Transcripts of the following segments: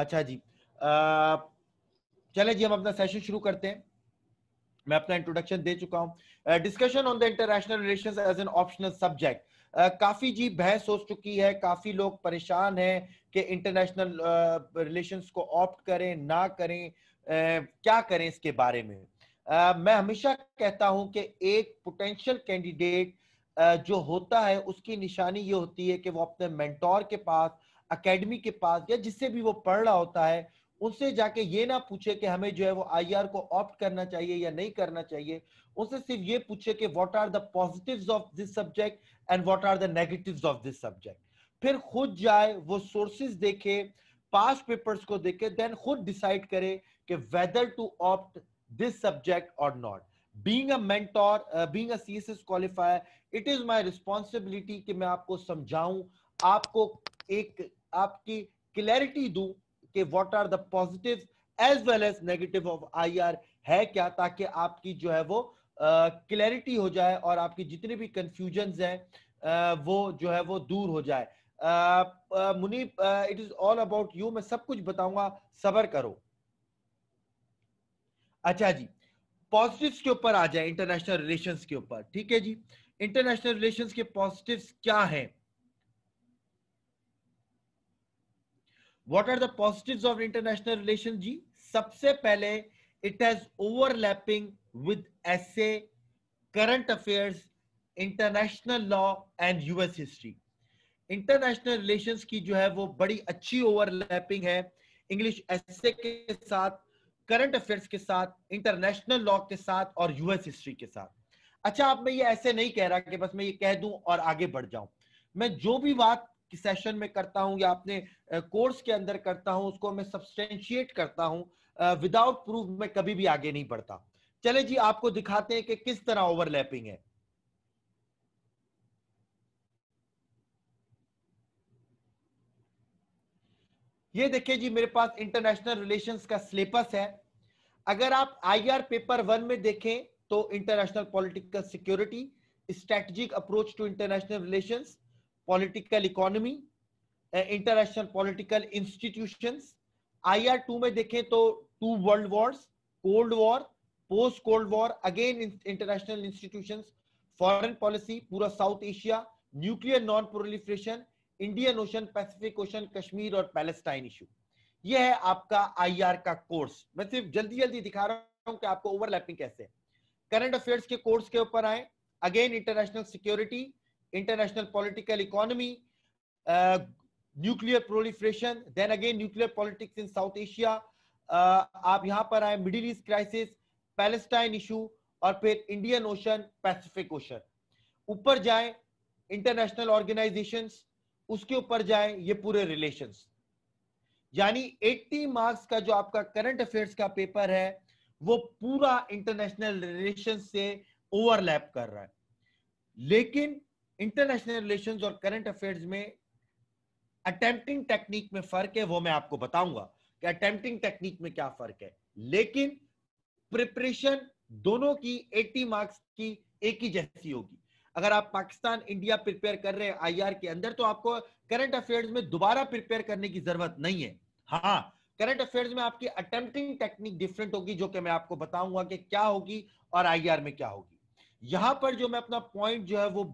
अच्छा जी चले जी हम अपना सेशन शुरू करते हैं मैं अपना इंट्रोडक्शन दे चुका हूँ discussion on the international relations as an optional subject काफी जी बहस हो चुकी है काफी लोग परेशान हैं कि इंटरनेशनल रिलेशंस को ऑप्ट करें ना करें uh, क्या करें इसके बारे में uh, मैं हमेशा कहता हूं कि एक पोटेंशियल कैंडिडेट uh, जो होता है उसकी निशानी ये होती है कि वो अपने मेंटोर के पास अकेडमी के पास या जिससे भी वो पढ़ रहा होता है उनसे जाके ये ना पूछे कि हमें जो है वो आईआर को ऑप्ट करना चाहिए या नहीं करना चाहिए उनसे सिर्फ ये पूछे कि what are the positives of this subject and what are the negatives of this subject फिर खुद जाए वो सोर्सेज देखे पास पेपर्स को देखे देन खुद डिसाइड करे कि whether to opt this subject और not being a being C S S qualifier it is my responsibility कि मैं आपको समझाऊं आपको एक आपकी क्लैरिटी दू कि what are the positive as well as negative of IR है क्या ताकि आपकी जो है वो क्लैरिटी uh, हो जाए और आपकी जितनी भी कंफ्यूजन हैं uh, वो जो है वो दूर हो जाए Muneeb it is all about you मैं सब कुछ बताऊंगा सबर करो अच्छा जी पॉजिटिव्स के ऊपर आ जाए इंटरनेशनल रिलेशंस के ऊपर ठीक है जी इंटरनेशनल रिलेशंस के पॉजिटिव्स क्या हैं what are the of international relation जी सबसे पहले it has overlapping with essay current affairs international law and US history international relations की जो है वो बड़ी अच्छी ओवरलैपिंग है इंग्लिश ए के साथ करंट अफेयर्स के साथ इंटरनेशनल लॉ के साथ और यूएस हिस्ट्री के साथ अच्छा आप मैं ये ऐसे नहीं कह रहा कि बस मैं ये कह दूं और आगे बढ़ जाऊं मैं जो भी बात सेशन में करता हूँ या अपने कोर्स के अंदर करता हूँ उसको मैं सब्सटेंशिएट करता हूँ विदाउट प्रूफ में कभी भी आगे नहीं बढ़ता चले जी आपको दिखाते हैं कि किस तरह ओवरलैपिंग है ये देखिए जी मेरे पास इंटरनेशनल रिलेशंस का सिलेबस है अगर आप आईआर पेपर वन में देखें तो international political security strategic approach to international relations political economy international political institutions IR में देखें तो two world wars cold war post cold war again international institutions foreign policy पूरा South Asia nuclear non proliferation Indian Ocean पैसिफिक ओशन कश्मीर और Palestine issue यह है आपका आर का कोर्स मैं सिर्फ जल्दी जल्दी दिखा रहा हूं कि आपको ओवरलैपिंग कैसे है करंट अफेयर्स के कोर्स के ऊपर आए again international security international political economy, uh, nuclear proliferation, then again nuclear politics in South Asia. Uh, आप यहाँ पर आए Middle East crisis Palestine issue और फिर इंडियन ओशन पैसिफिक ओशन ऊपर जाए इंटरनेशनल ऑर्गेनाइजेशन उसके ऊपर जाए ये पूरे रिलेशन यानी 80 मार्क्स का जो आपका करंट अफेयर्स का पेपर है वो पूरा इंटरनेशनल रिलेशन से ओवरलैप कर रहा है लेकिन इंटरनेशनल रिलेशन और करंट अफेयर्स में अटेम्प्टिंग टेक्निक में फर्क है वो मैं आपको बताऊंगा कि अटेम्प्टिंग टेक्निक में क्या फर्क है लेकिन प्रिपरेशन दोनों की 80 मार्क्स की एक ही जैसी होगी अगर आप पाकिस्तान इंडिया प्रिपेयर कर रहे हैं आईआर के अंदर तो आपको करंट अफेयर्स में दोबारा प्रिपेयर करने की जरूरत नहीं है हाँ करंट अफेयर्स में आपकी अटेम्प्टिंग टेक्निक डिफरेंट होगी जो कि मैं आपको बताऊंगा कि क्या होगी और आईआर में क्या होगी यहां पर जो मैं अपना पॉइंट जो है वो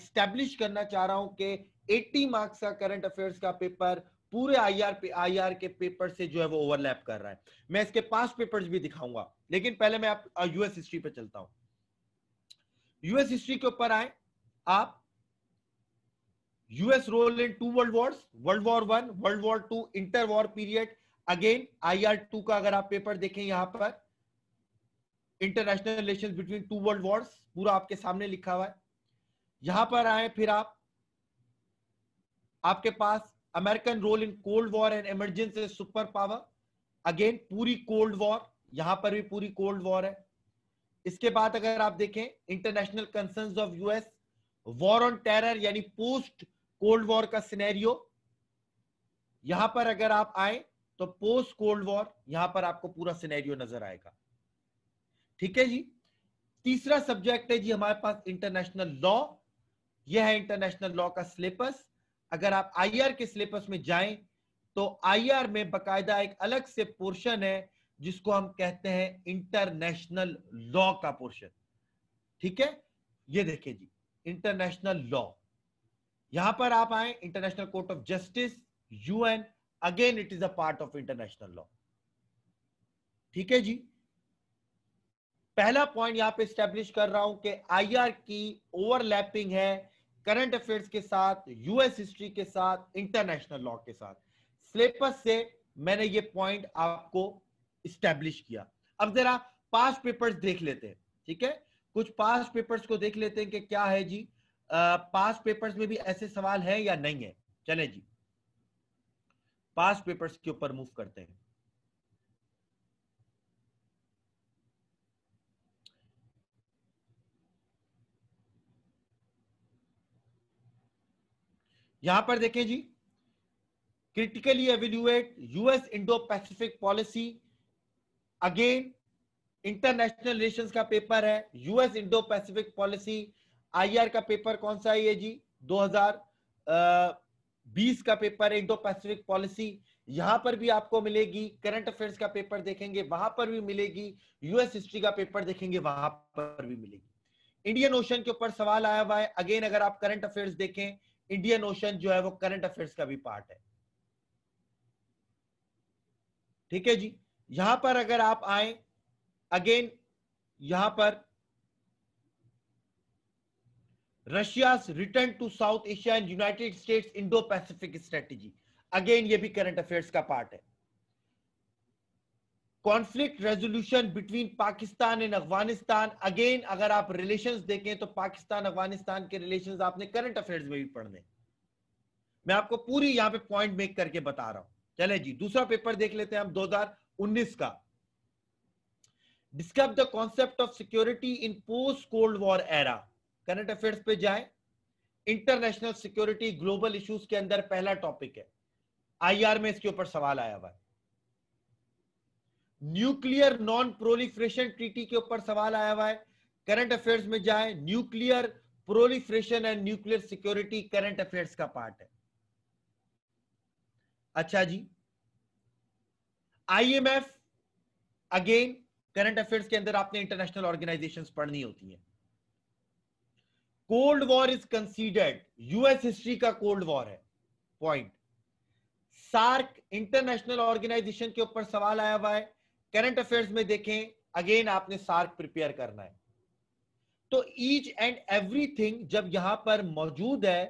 इस्टेब्लिश करना चाह रहा हूं कि 80 मार्क्स का करंट अफेयर्स का पेपर पूरे आईआर आईआर के पेपर से जो है वो ओवरलैप कर रहा है मैं इसके पांच पेपर्स भी दिखाऊंगा लेकिन पहले मैं आप यूएस हिस्ट्री पर चलता हूं यूएस हिस्ट्री के ऊपर आए आप US role in two world wars world war one world war two inter war period again I two का अगर आप पेपर देखें यहां पर international relation between two world wars पूरा आपके सामने लिखा हुआ है यहां पर आए फिर आप आपके पास American role in cold war and emergence super power again पूरी कोल्ड वॉर यहां पर भी पूरी कोल्ड वॉर है इसके बाद अगर आप देखें international concern of US war on terror यानी पोस्ट कोल्ड वॉर का सिनेरियो यहां पर अगर आप आए तो पोस्ट कोल्ड वॉर यहां पर आपको पूरा सिनेरियो नजर आएगा ठीक है जी तीसरा सब्जेक्ट है जी हमारे पास इंटरनेशनल लॉ यह है इंटरनेशनल लॉ का सिलेबस अगर आप आईआर के सिलेबस में जाएं तो आईआर में बकायदा एक अलग से पोर्शन है जिसको हम कहते हैं इंटरनेशनल लॉ का पोर्शन ठीक है ये देखिए जी इंटरनेशनल लॉ यहां पर आप आए International Court of Justice UN again it is a part of international law ठीक है जी पहला पॉइंट यहाँ पे स्टेब्लिश कर रहा हूं कि आईआर की ओवरलैपिंग है करंट अफेयर्स के साथ यूएस हिस्ट्री के साथ इंटरनेशनल लॉ के साथ सिलेबस से मैंने ये पॉइंट आपको स्टेब्लिश किया अब जरा पास पेपर्स देख लेते हैं ठीक है कुछ पास पेपर्स को देख लेते हैं कि क्या है जी पास पेपर्स में भी ऐसे सवाल है या नहीं है चले जी पास पेपर्स के ऊपर मूव करते हैं यहां पर देखें जी critically evaluate US Indo Pacific policy again international relations का पेपर है US Indo Pacific policy IR का पेपर कौन सा है ये जी 2020 का पेपर है इंडो पैसिफिक पॉलिसी यहां पर भी आपको मिलेगी करंट अफेयर्स का पेपर देखेंगे वहां पर भी मिलेगी यूएस हिस्ट्री का पेपर देखेंगे वहां पर भी मिलेगी इंडियन ओशन के ऊपर सवाल आया हुआ है अगेन अगर आप करंट अफेयर्स देखें इंडियन ओशन जो है वो करंट अफेयर्स का भी पार्ट है ठीक है जी यहां पर अगर आप आए अगेन यहां पर Russia return to South Asia and United States Indo Pacific strategy again ये भी करंट अफेयर्स का पार्ट है conflict resolution between Pakistan and Afghanistan again अगर आप रिलेशन देखें तो पाकिस्तान अफगानिस्तान के रिलेशन आपने करंट अफेयर में भी पढ़ने मैं आपको पूरी यहाँ पे पॉइंट मेक करके बता रहा हूं चले जी दूसरा पेपर देख लेते हैं हम 2019 का discuss the concept of security in post cold war era current affairs पे जाए इंटरनेशनल सिक्योरिटी ग्लोबल इश्यूज के अंदर पहला टॉपिक है आईआर में इसके ऊपर सवाल आया हुआ है न्यूक्लियर नॉन प्रोलिफ्रेशन ट्रीटी के ऊपर सवाल आया हुआ है करंट अफेयर्स में जाए nuclear proliferation and nuclear security current affairs का पार्ट है अच्छा जी आईएमएफ अगेन करंट अफेयर्स के अंदर आपने इंटरनेशनल ऑर्गेनाइजेशन पढ़नी होती है cold war is considered US history का कोल्ड वॉर है पॉइंट सार्क इंटरनेशनल ऑर्गेनाइजेशन के ऊपर सवाल आया हुआ है करंट अफेयर्स में देखें अगेन आपने सार्क प्रिपेयर करना है तो ईच एंड एवरीथिंग जब यहां पर मौजूद है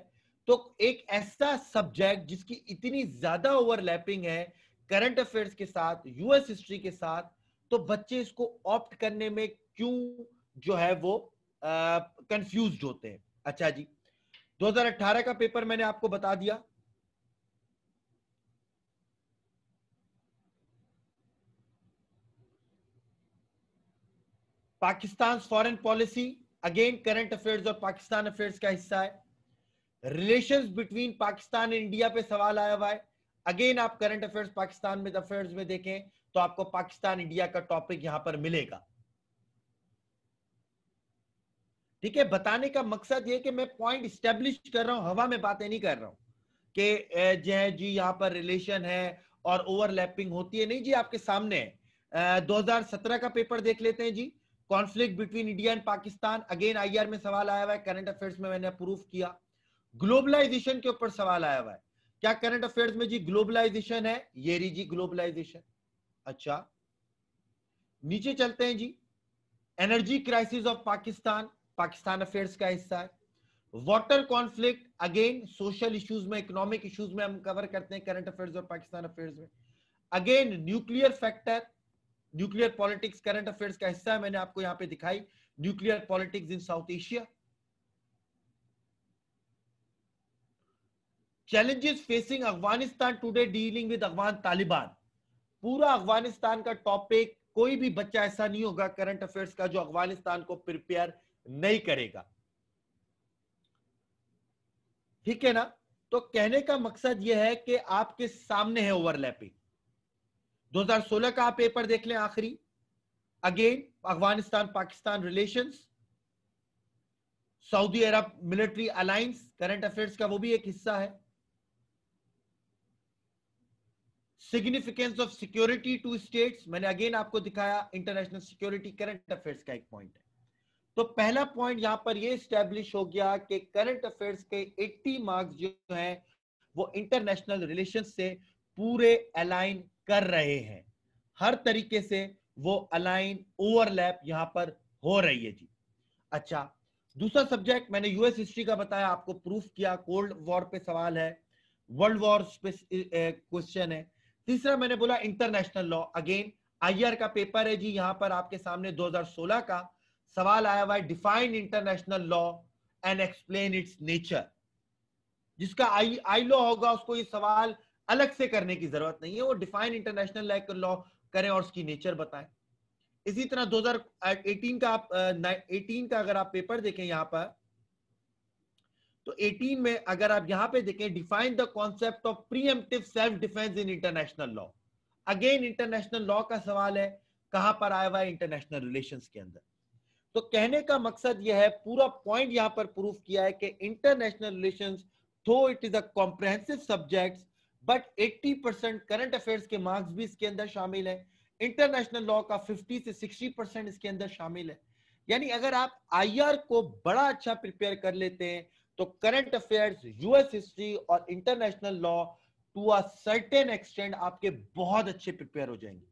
तो एक ऐसा सब्जेक्ट जिसकी इतनी ज्यादा ओवरलैपिंग है करंट अफेयर्स के साथ यूएस हिस्ट्री के साथ तो बच्चे इसको ऑप्ट करने में क्यों जो है वो कंफ्यूज्ड होते हैं अच्छा जी 2018 का पेपर मैंने आपको बता दिया Pakistan foreign policy again current affairs और पाकिस्तान अफेयर्स का हिस्सा है relations between Pakistan and India पे सवाल आया हुआ है अगेन आप करंट अफेयर्स पाकिस्तान में अफेयर्स में देखें तो आपको पाकिस्तान इंडिया का टॉपिक यहां पर मिलेगा ठीक है बताने का मकसद ये कि मैं पॉइंट स्टेब्लिश कर रहा हूं हवा में बातें नहीं कर रहा हूं कि जो है जी यहाँ पर रिलेशन है और ओवरलैपिंग होती है नहीं जी आपके सामने दो हजार सत्रह का पेपर देख लेते हैं जी conflict between India and Pakistan again IR में सवाल आया हुआ है करंट अफेयर्स में मैंने अप्रूव किया ग्लोबलाइजेशन के ऊपर सवाल आया हुआ है क्या करंट अफेयर्स में जी ग्लोबलाइजेशन है ये रही जी ग्लोबलाइजेशन अच्छा नीचे चलते हैं जी energy crisis of Pakistan Pakistan affairs का हिस्सा है water conflict again social issues में इकोनॉमिक इश्यूज में हम कवर करते हैं करंट अफेयर्स और पाकिस्तान अफेयर्स में again nuclear factor nuclear politics current affairs का हिस्सा है मैंने आपको यहां पे दिखाई nuclear politics in South Asia challenges facing Afghanistan today dealing with Afghan Taliban पूरा अफगानिस्तान का टॉपिक कोई भी बच्चा ऐसा नहीं होगा करंट अफेयर्स का जो अफगानिस्तान को प्रिपेयर नहीं करेगा ठीक है ना तो कहने का मकसद यह है कि आपके सामने है ओवरलैपिंग 2016 का आप पेपर देख लें आखिरी again Afghanistan Pakistan relations Saudi Arabia military alliance current affairs का वो भी एक हिस्सा है significance of security to states मैंने अगेन आपको दिखाया इंटरनेशनल सिक्योरिटी करंट अफेयर्स का एक पॉइंट है तो पहला पॉइंट यहां पर ये स्टैब्लिश हो गया कि करंट अफेयर्स के 80 मार्क्स जो हैं वो इंटरनेशनल रिलेशन से पूरे अलाइन कर रहे हैं हर तरीके से वो अलाइन ओवरलैप यहां पर हो रही है जी अच्छा दूसरा सब्जेक्ट मैंने यूएस हिस्ट्री का बताया आपको प्रूफ किया कोल्ड वॉर पे सवाल है वर्ल्ड वॉर पे क्वेश्चन है तीसरा मैंने बोला इंटरनेशनल लॉ अगेन आईआर का पेपर है जी यहां पर आपके सामने 2016 का सवाल आया हुआ है define international law and explain its nature जिसका आई आई लॉ होगा उसको ये सवाल अलग से करने की जरूरत नहीं है वो डिफाइन इंटरनेशनल लाइक लॉ करें और उसकी नेचर बताएं इसी तरह 2018 का आप 18 का अगर आप पेपर देखें यहाँ पर तो 18 में अगर आप यहाँ पे देखें define the concept of preemptive self defence in international law again international law का सवाल है कहां पर आया हुआ है इंटरनेशनल रिलेशन के अंदर तो कहने का मकसद यह है पूरा पॉइंट यहां पर प्रूफ किया है कि international relation though it is a comprehensive subject but 80 percent current affairs के मार्क्स भी इसके अंदर शामिल है इंटरनेशनल लॉ का 50 से 60 परसेंट इसके अंदर शामिल है यानी अगर आप आईआर को बड़ा अच्छा प्रिपेयर कर लेते हैं तो करंट अफेयर्स यूएस हिस्ट्री और international law to attain extend आपके बहुत अच्छे प्रिपेयर हो जाएंगे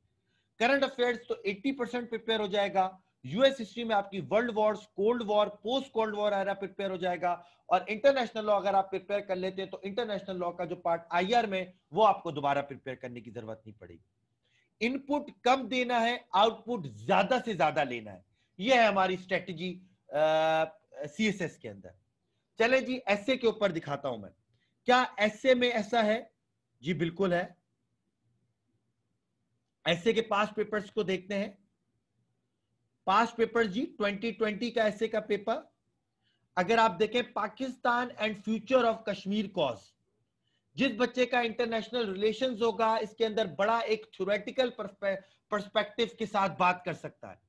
करंट अफेयर्स तो 80 परसेंट प्रिपेयर हो जाएगा यूएस हिस्ट्री में आपकी world wars cold war post cold war era prepare हो जाएगा और इंटरनेशनल लॉ अगर आप प्रिपेयर कर लेते हैं तो इंटरनेशनल लॉ का जो पार्ट आईआर में वो आपको दोबारा प्रिपेयर करने की जरूरत नहीं पड़ेगी इनपुट कम देना है आउटपुट ज्यादा से ज्यादा लेना है यह है हमारी स्ट्रेटेजी सी एस एस के अंदर चले जी एसए के ऊपर दिखाता हूं मैं क्या एसए में ऐसा है जी बिल्कुल है एसए के पास पेपर्स को देखते हैं पांच पेपर जी 2020 का ऐसे का पेपर अगर आप देखें Pakistan and future of Kashmir cause जिस बच्चे का इंटरनेशनल रिलेशन होगा इसके अंदर बड़ा एक थ्योरेटिकल परस्पेक्टिव के साथ बात कर सकता है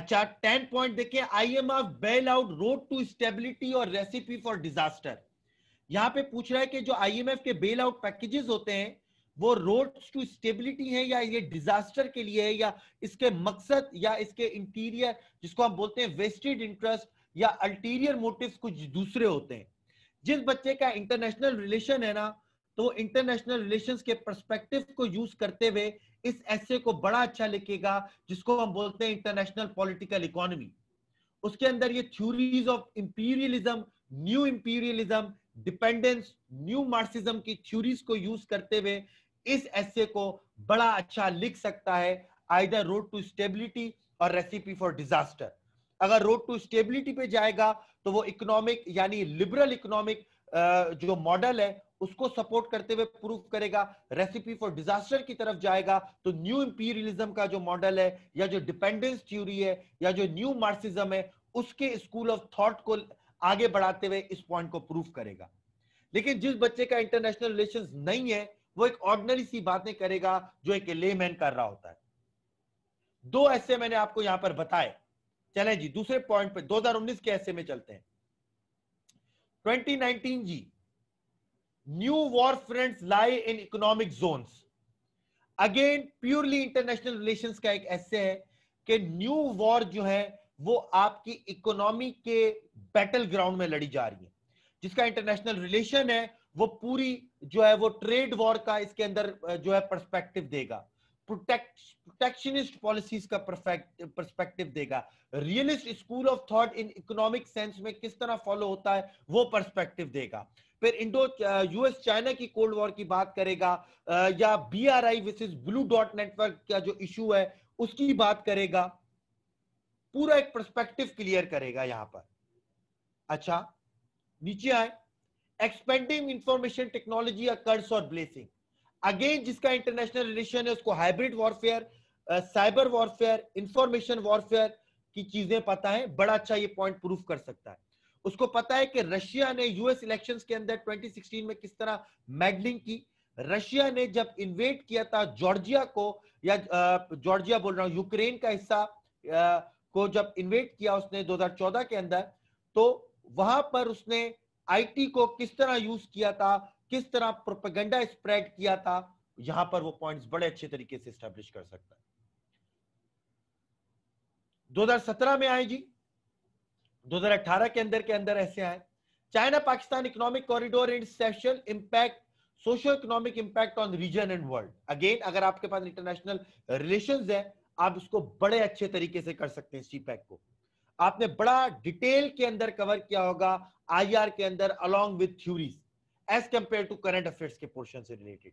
अच्छा टेन पॉइंट देखिए I M F bail out road to stability और रेसिपी फॉर डिजास्टर यहां पे पूछ रहा है कि जो आईएमएफ के बेल आउट पैकेजेस होते हैं वो रोड टू स्टेबिलिटी है या ये डिजास्टर के लिए है या इसके मकसद या इसके इंटीरियर जिसको हम बोलते हैं वेस्टेड इंटरेस्ट या अल्टीरियर मोटिव कुछ दूसरे होते हैं जिस बच्चे का इंटरनेशनल रिलेशन है ना तो इंटरनेशनल रिलेशंस के परस्पेक्टिव को यूज करते हुए इस ऐसे को बड़ा अच्छा लिखेगा जिसको हम बोलते हैं इंटरनेशनल पॉलिटिकल इकोनॉमी उसके अंदर ये theories of imperialism new imperialism dependence new Marxism की थ्योरीज को यूज करते हुए इस एसे को बड़ा अच्छा लिख सकता है आइदर रोड टू स्टेबिलिटी और रेसिपी फॉर डिजास्टर अगर रोड टू स्टेबिलिटी पे जाएगा तो वो इकोनॉमिक यानी लिबरल इकोनॉमिक जो मॉडल है उसको सपोर्ट करते हुए प्रूव करेगा रेसिपी फॉर डिजास्टर की तरफ जाएगा तो न्यू इंपीरियलिज्म का जो मॉडल है या जो डिपेंडेंस थ्योरी है या जो न्यू मार्क्सिज्म है उसके स्कूल ऑफ थॉट को आगे बढ़ाते हुए इस पॉइंट को प्रूव करेगा लेकिन जिस बच्चे का इंटरनेशनल रिलेशन नहीं है वो एक ऑर्डनरी सी बातें करेगा जो एक लेमैन कर रहा होता है दो ऐसे मैंने आपको यहां पर बताए चले जी दूसरे पॉइंट पे 2019 के ऐसे में चलते हैं 2019 जी new war fronts lie in economic zones again purely international relation का एक ऐसे है कि न्यू वॉर जो है वो आपकी इकोनॉमी के बैटल ग्राउंड में लड़ी जा रही है जिसका इंटरनेशनल रिलेशन है वो पूरी जो है वो ट्रेड वॉर का इसके अंदर जो है परस्पेक्टिव देगा प्रोटेक्ट प्रोटेक्शनिस्ट पॉलिसीज का परस्पेक्टिव देगा realist school of thought in economic sense में किस तरह फॉलो होता है वो परस्पेक्टिव देगा फिर इंडो यूएस चाइना की कोल्ड वॉर की बात करेगा या बी आर आई विस ब्लू डॉट नेटवर्क का जो इशू है उसकी बात करेगा पूरा एक परस्पेक्टिव क्लियर करेगा यहां पर अच्छा नीचे आए एक्सपेंडिंग इंफॉर्मेशन टेक्नोलॉजी या कर्स और ब्लेसिंग अगेन जिसका इंटरनेशनल रिलेशन है उसको hybrid warfare cyber warfare information warfare की चीजें पता है बड़ा अच्छा ये पॉइंट प्रूफ कर सकता है उसको पता है कि रशिया ने यूएस इलेक्शंस के अंदर 2016 में किस तरह मैगलिंग की रशिया ने जब इन्वेट किया था जॉर्जिया को या जॉर्जिया बोल रहा हूं यूक्रेन का हिस्सा को जब इन्वेट किया उसने 2014 के अंदर तो वहां पर उसने आईटी को किस तरह यूज किया था किस तरह प्रोपेगेंडा स्प्रेड किया था यहां पर वो पॉइंट्स बड़े अच्छे तरीके से स्टैब्लिश कर सकता है 2017 में आए जी 2018 के अंदर के अंदर ऐसे आए China Pakistan economic corridor and session impact socio economic impact on region and world again अगर आपके पास इंटरनेशनल रिलेशन है आप इसको बड़े अच्छे तरीके से कर सकते हैं सीपैक को आपने बड़ा डिटेल के अंदर कवर किया होगा आईआर के अंदर along with theories as compare to current affairs के पोर्शन से रिलेटेड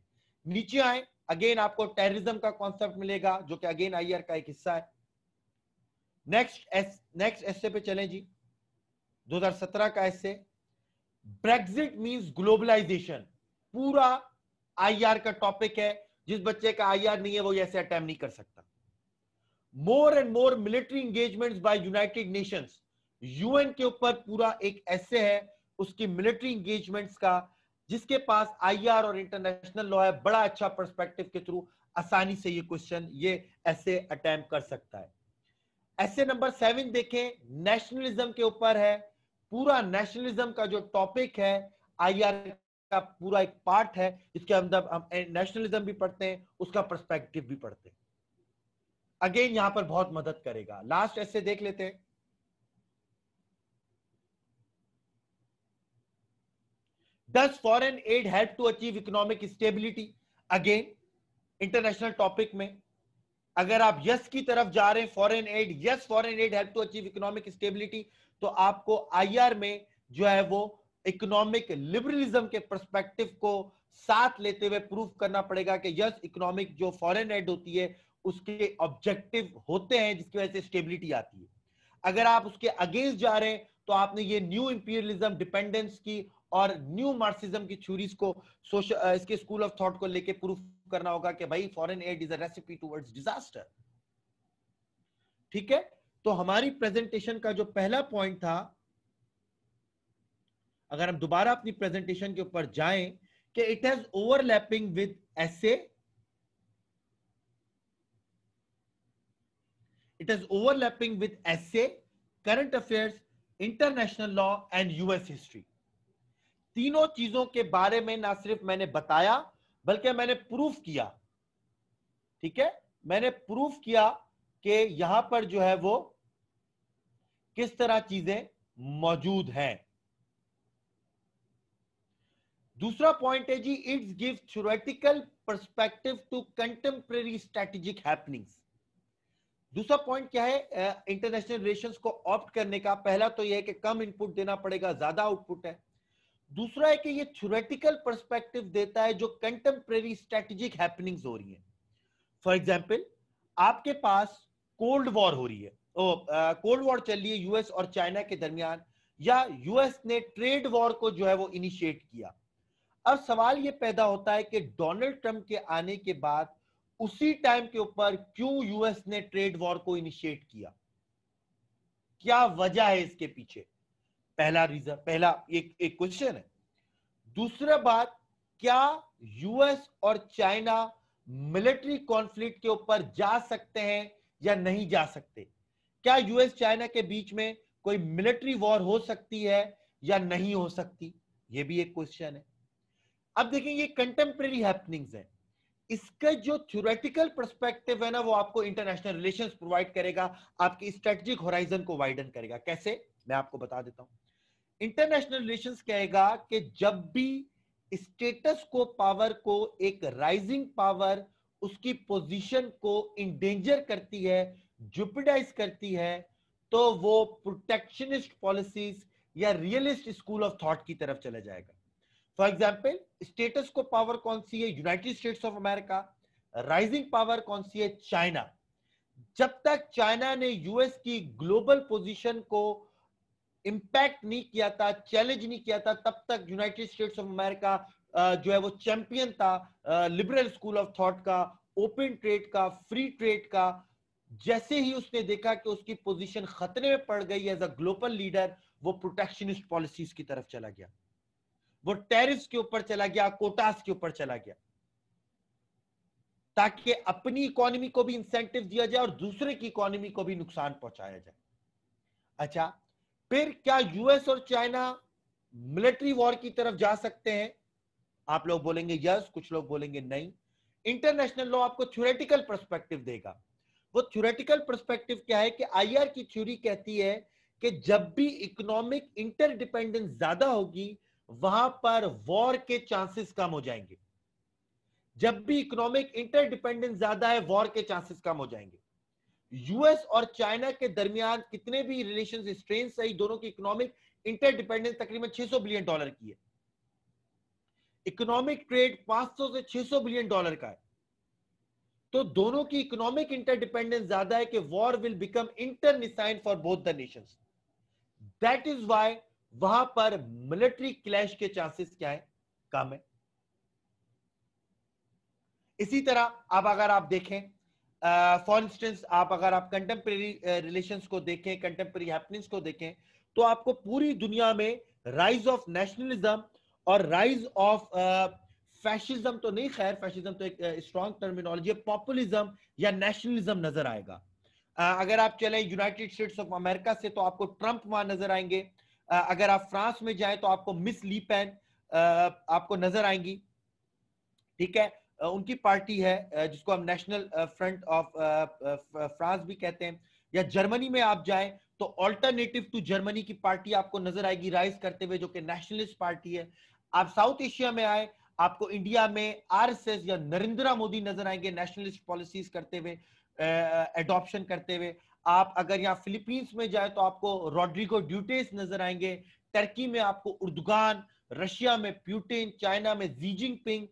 नीचे आए अगेन आपको टेररिज्म का कॉन्सेप्ट मिलेगा जो कि अगेन आईआर का एक हिस्सा है नेक्स्ट एस नेक्स्ट एस पे चलें जी 2017 का एस ब्रेग्जिट मींस ग्लोबलाइजेशन पूरा आईआर का टॉपिक है जिस बच्चे का आईआर नहीं है वो ऐसे अटेम्प नहीं कर सकता more and more military engagements by United Nations UN के ऊपर पूरा एक ऐसे है उसकी मिलिट्री इंगेजमेंट्स का जिसके पास आईआर और इंटरनेशनल लॉ है बड़ा अच्छा पर्सपेक्टिव के थ्रू आसानी से ये क्वेश्चन ये ऐसे अटेम्प्ट कर सकता है ऐसे नंबर सेवन देखें नेशनलिज्म के ऊपर है पूरा नेशनलिज्म का जो टॉपिक है आईआर का पूरा एक पार्ट है जिसके अंदर हम नेशनलिज्म भी पढ़ते हैं उसका पर्सपेक्टिव भी पढ़ते हैं अगेन यहां पर बहुत मदद करेगा लास्ट ऐसे देख लेते हैं Does foreign aid help to achieve economic stability? Again, international topic में अगर आप यस की तरफ जा रहे हैं foreign aid yes foreign aid help to achieve economic stability तो आपको आईआर में जो है वो इकोनॉमिक लिबरलिज्म के परस्पेक्टिव को साथ लेते हुए प्रूफ करना पड़ेगा कि यस इकोनॉमिक जो फॉरेन एड होती है उसके ऑब्जेक्टिव होते हैं जिसकी वजह से स्टेबिलिटी आती है अगर आप उसके अगेंस्ट जा रहे हैं तो आपने ये न्यू इंपीरियलिज्म डिपेंडेंस की और न्यू मार्क्सिज्म की थ्यूरीज को सोशल इसके स्कूल ऑफ थॉट को लेके प्रूफ करना होगा कि भाई foreign aid is a recipe towards disaster ठीक है तो हमारी प्रेजेंटेशन का जो पहला पॉइंट था अगर हम दोबारा अपनी प्रेजेंटेशन के ऊपर जाएं कि it has overlapping with essay it has overlapping with essay current affairs international law and US history तीनों चीजों के बारे में ना सिर्फ मैंने बताया बल्कि मैंने प्रूफ किया ठीक है मैंने प्रूफ किया कि यहां पर जो है वो किस तरह चीजें मौजूद हैं दूसरा पॉइंट है जी it's give theoretical perspective to contemporary strategic happenings दूसरा पॉइंट क्या है इंटरनेशनल uh, रिलेशंस को ऑप्ट करने का पहला तो यह है कि कम इनपुट देना पड़ेगा ज्यादा आउटपुट है दूसरा है कि ये थ्योरेटिकल पर्सपेक्टिव देता है जो कंटेम्प्रेरी स्ट्रेटेजिक हैपनिंग्स हो रही है फॉर एग्जाम्पल आपके पास कोल्ड वॉर हो रही है कोल्ड वॉर चल रही है यूएस और चाइना के दरमियान या यूएस ने ट्रेड वॉर को जो है वो इनिशिएट किया अब सवाल ये पैदा होता है कि डोनाल्ड ट्रंप के आने के बाद उसी टाइम के ऊपर क्यों यूएस ने ट्रेड वॉर को इनिशिएट किया क्या वजह है इसके पीछे पहला रीजन पहला एक एक क्वेश्चन है दूसरा बात क्या यूएस और चाइना मिलिट्री कॉन्फ्लिक्ट के ऊपर जा सकते हैं या नहीं जा सकते क्या यूएस चाइना के बीच में कोई मिलिट्री वॉर हो सकती है या नहीं हो सकती ये भी एक क्वेश्चन है अब देखें ये कंटेम्प्रेरी हैपनिंग्स है इसका जो थ्योरेटिकल परस्पेक्टिव है ना वो आपको इंटरनेशनल रिलेशन प्रोवाइड करेगा आपकी स्ट्रेटेजिक होराइजन को वाइडन करेगा कैसे मैं आपको बता देता हूं इंटरनेशनल रिलेशन कहेगा कि जब भी स्टेटस को पावर को एक राइजिंग पावर उसकी पोजीशन को इंडेंजर करती है जुपिडाइज करती है तो वो प्रोटेक्शनिस्ट पॉलिसीज या रियलिस्ट स्कूल ऑफ थॉट की तरफ चला जाएगा for example status quo power कौन सी है United States of America rising power कौन सी है चाइना जब तक चाइना ने यूएस की ग्लोबल पोजीशन को इम्पैक्ट नहीं किया था चैलेंज नहीं किया था तब तक यूनाइटेड स्टेट्स ऑफ अमेरिका जो है वो चैंपियन था लिबरल स्कूल ऑफ थॉट का ओपन ट्रेड का फ्री ट्रेड का जैसे ही उसने देखा कि उसकी पोजीशन खतरे में पड़ गई एज अ ग्लोबल लीडर वो प्रोटेक्शनिस्ट पॉलिसीज की तरफ चला गया वो टेरिस के ऊपर चला गया कोटास के ऊपर चला गया ताकि अपनी इकोनॉमी को भी इंसेंटिव दिया जाए और दूसरे की इकोनॉमी को भी नुकसान पहुंचाया जाए अच्छा फिर क्या यूएस और चाइना मिलिट्री वॉर की तरफ जा सकते हैं आप लोग बोलेंगे यस कुछ लोग बोलेंगे नहीं इंटरनेशनल लॉ आपको थ्योरेटिकल परस्पेक्टिव देगा वो थ्योरेटिकल परस्पेक्टिव क्या है कि आईआर की थ्योरी कहती है कि जब भी इकोनॉमिक इंटरडिपेंडेंस ज्यादा होगी वहां पर वॉर के चांसेस कम हो जाएंगे जब भी इकोनॉमिक इंटरडिपेंडेंस ज्यादा है वॉर के चांसेस कम हो जाएंगे यूएस और चाइना के दरमियान कितने भी रिलेशन स्ट्रेन सही दोनों की इकोनॉमिक इंटरडिपेंडेंस तकरीबन 600 बिलियन डॉलर की है इकोनॉमिक ट्रेड 500 से 600 बिलियन डॉलर का है तो दोनों की इकोनॉमिक इंटरडिपेंडेंस ज्यादा है कि war will become internecine for both the nations that is why वहां पर मिलिट्री क्लैश के चांसेस क्या है कम है इसी तरह आप अगर आप देखें फॉर uh, इंस्टेंस आप अगर आप कंटेम्प्रेरी रिलेशन को देखें कंटेम्प्रेरी हैपनिंग्स को देखें तो आपको पूरी दुनिया में राइज ऑफ नेशनलिज्म और राइज ऑफ फैशिज्म तो नहीं खैर फैशिज्म तो एक स्ट्रॉन्ग टर्मिनोलॉजी है पॉपुलिज्म या नेशनलिज्म नजर आएगा uh, अगर आप चले यूनाइटेड स्टेट्स ऑफ अमेरिका से तो आपको ट्रंप वहां नजर आएंगे अगर आप फ्रांस में जाए तो आपको मिस ली आपको नजर आएंगी ठीक है उनकी पार्टी है जिसको हम नेशनल फ्रंट ऑफ फ्रांस भी कहते हैं या जर्मनी में आप जाए तो ऑल्टरनेटिव टू जर्मनी की पार्टी आपको नजर आएगी राइज करते हुए जो कि नेशनलिस्ट पार्टी है आप साउथ एशिया में आए आपको इंडिया में आरएसएस या नरेंद्र मोदी नजर आएंगे नेशनलिस्ट पॉलिसीज करते हुए एडॉप्शन करते हुए आप अगर यहाँ फिलीपींस में जाए तो आपको रोड्रिगो ड्यूटेस नजर आएंगे टर्की में आपको उर्दगान रशिया में प्यूटिन चाइना में जीजिंग पिंग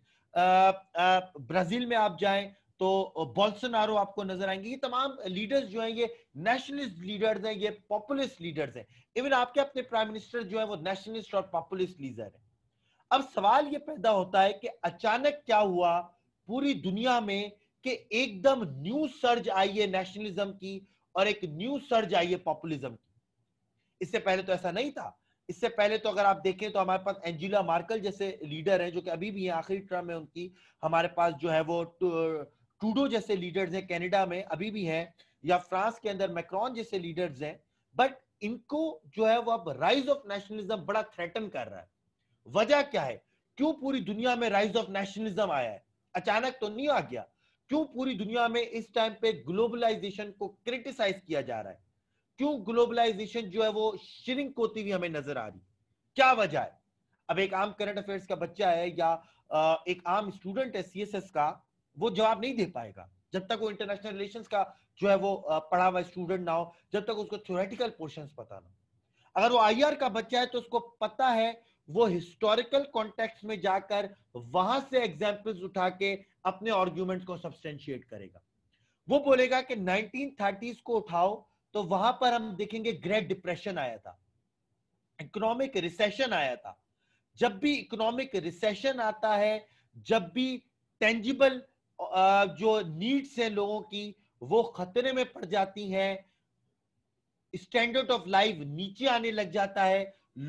ब्राजील में आप जाए तो बोल्सनारो आपको नजर आएंगे ये तमाम लीडर्स जो हैं ये नेशनलिस्ट लीडर्स हैं ये पॉपुलिस्ट लीडर्स हैं इवन आपके अपने प्राइम मिनिस्टर जो है वो नेशनलिस्ट और पॉपुलिस्ट लीडर है अब सवाल ये पैदा होता है कि अचानक क्या हुआ पूरी दुनिया में कि एकदम न्यू सर्ज आई है नेशनलिज्म की और एक न्यू सर्ज आई है पॉपुलिज्म की इससे पहले तो ऐसा नहीं था इससे पहले तो अगर आप देखें तो हमारे पास एंजिला मार्कल जैसे लीडर हैं जो कि अभी भी हैं आखिरी ट्रम है उनकी हमारे पास जो है वो टूडो जैसे लीडर्स हैं कनाडा में अभी भी हैं या फ्रांस के अंदर मैक्रॉन जैसे लीडर्स हैं बट इनको जो है वो अब राइज ऑफ नेशनलिज्म बड़ा थ्रेटन कर रहा है वजह क्या है क्यों पूरी दुनिया में राइज ऑफ नेशनलिज्म आया है अचानक तो नहीं आ गया क्यों पूरी दुनिया में इस टाइम पे ग्लोबलाइजेशन को क्रिटिसाइज किया जा रहा है क्यों ग्लोबलाइजेशन जो है वो श्रिंक होती हुई हमें नजर आ रही क्या वजह है अब एक आम करंट अफेयर्स का बच्चा है या एक आम स्टूडेंट है सीएसएस का वो जवाब नहीं दे पाएगा जब तक वो इंटरनेशनल रिलेशंस का जो है वो पढ़ा हुआ स्टूडेंट ना हो जब तक उसको थ्योरेटिकल पोर्शन पता ना अगर वो आईआर का बच्चा है तो उसको पता है वो हिस्टोरिकल कॉन्टेक्स्ट में जाकर वहां से एग्जाम्पल्स उठा के अपने आर्ग्यूमेंट को सब्सटेंशिएट करेगा वो बोलेगा कि 1930s को उठाओ तो वहां पर हम देखेंगे ग्रेट डिप्रेशन आया था इकोनॉमिक रिसेशन आया था जब भी इकोनॉमिक रिसेशन आता है जब भी टेंजिबल जो नीड्स हैं लोगों की वो खतरे में पड़ जाती हैं स्टैंडर्ड ऑफ लाइफ नीचे आने लग जाता है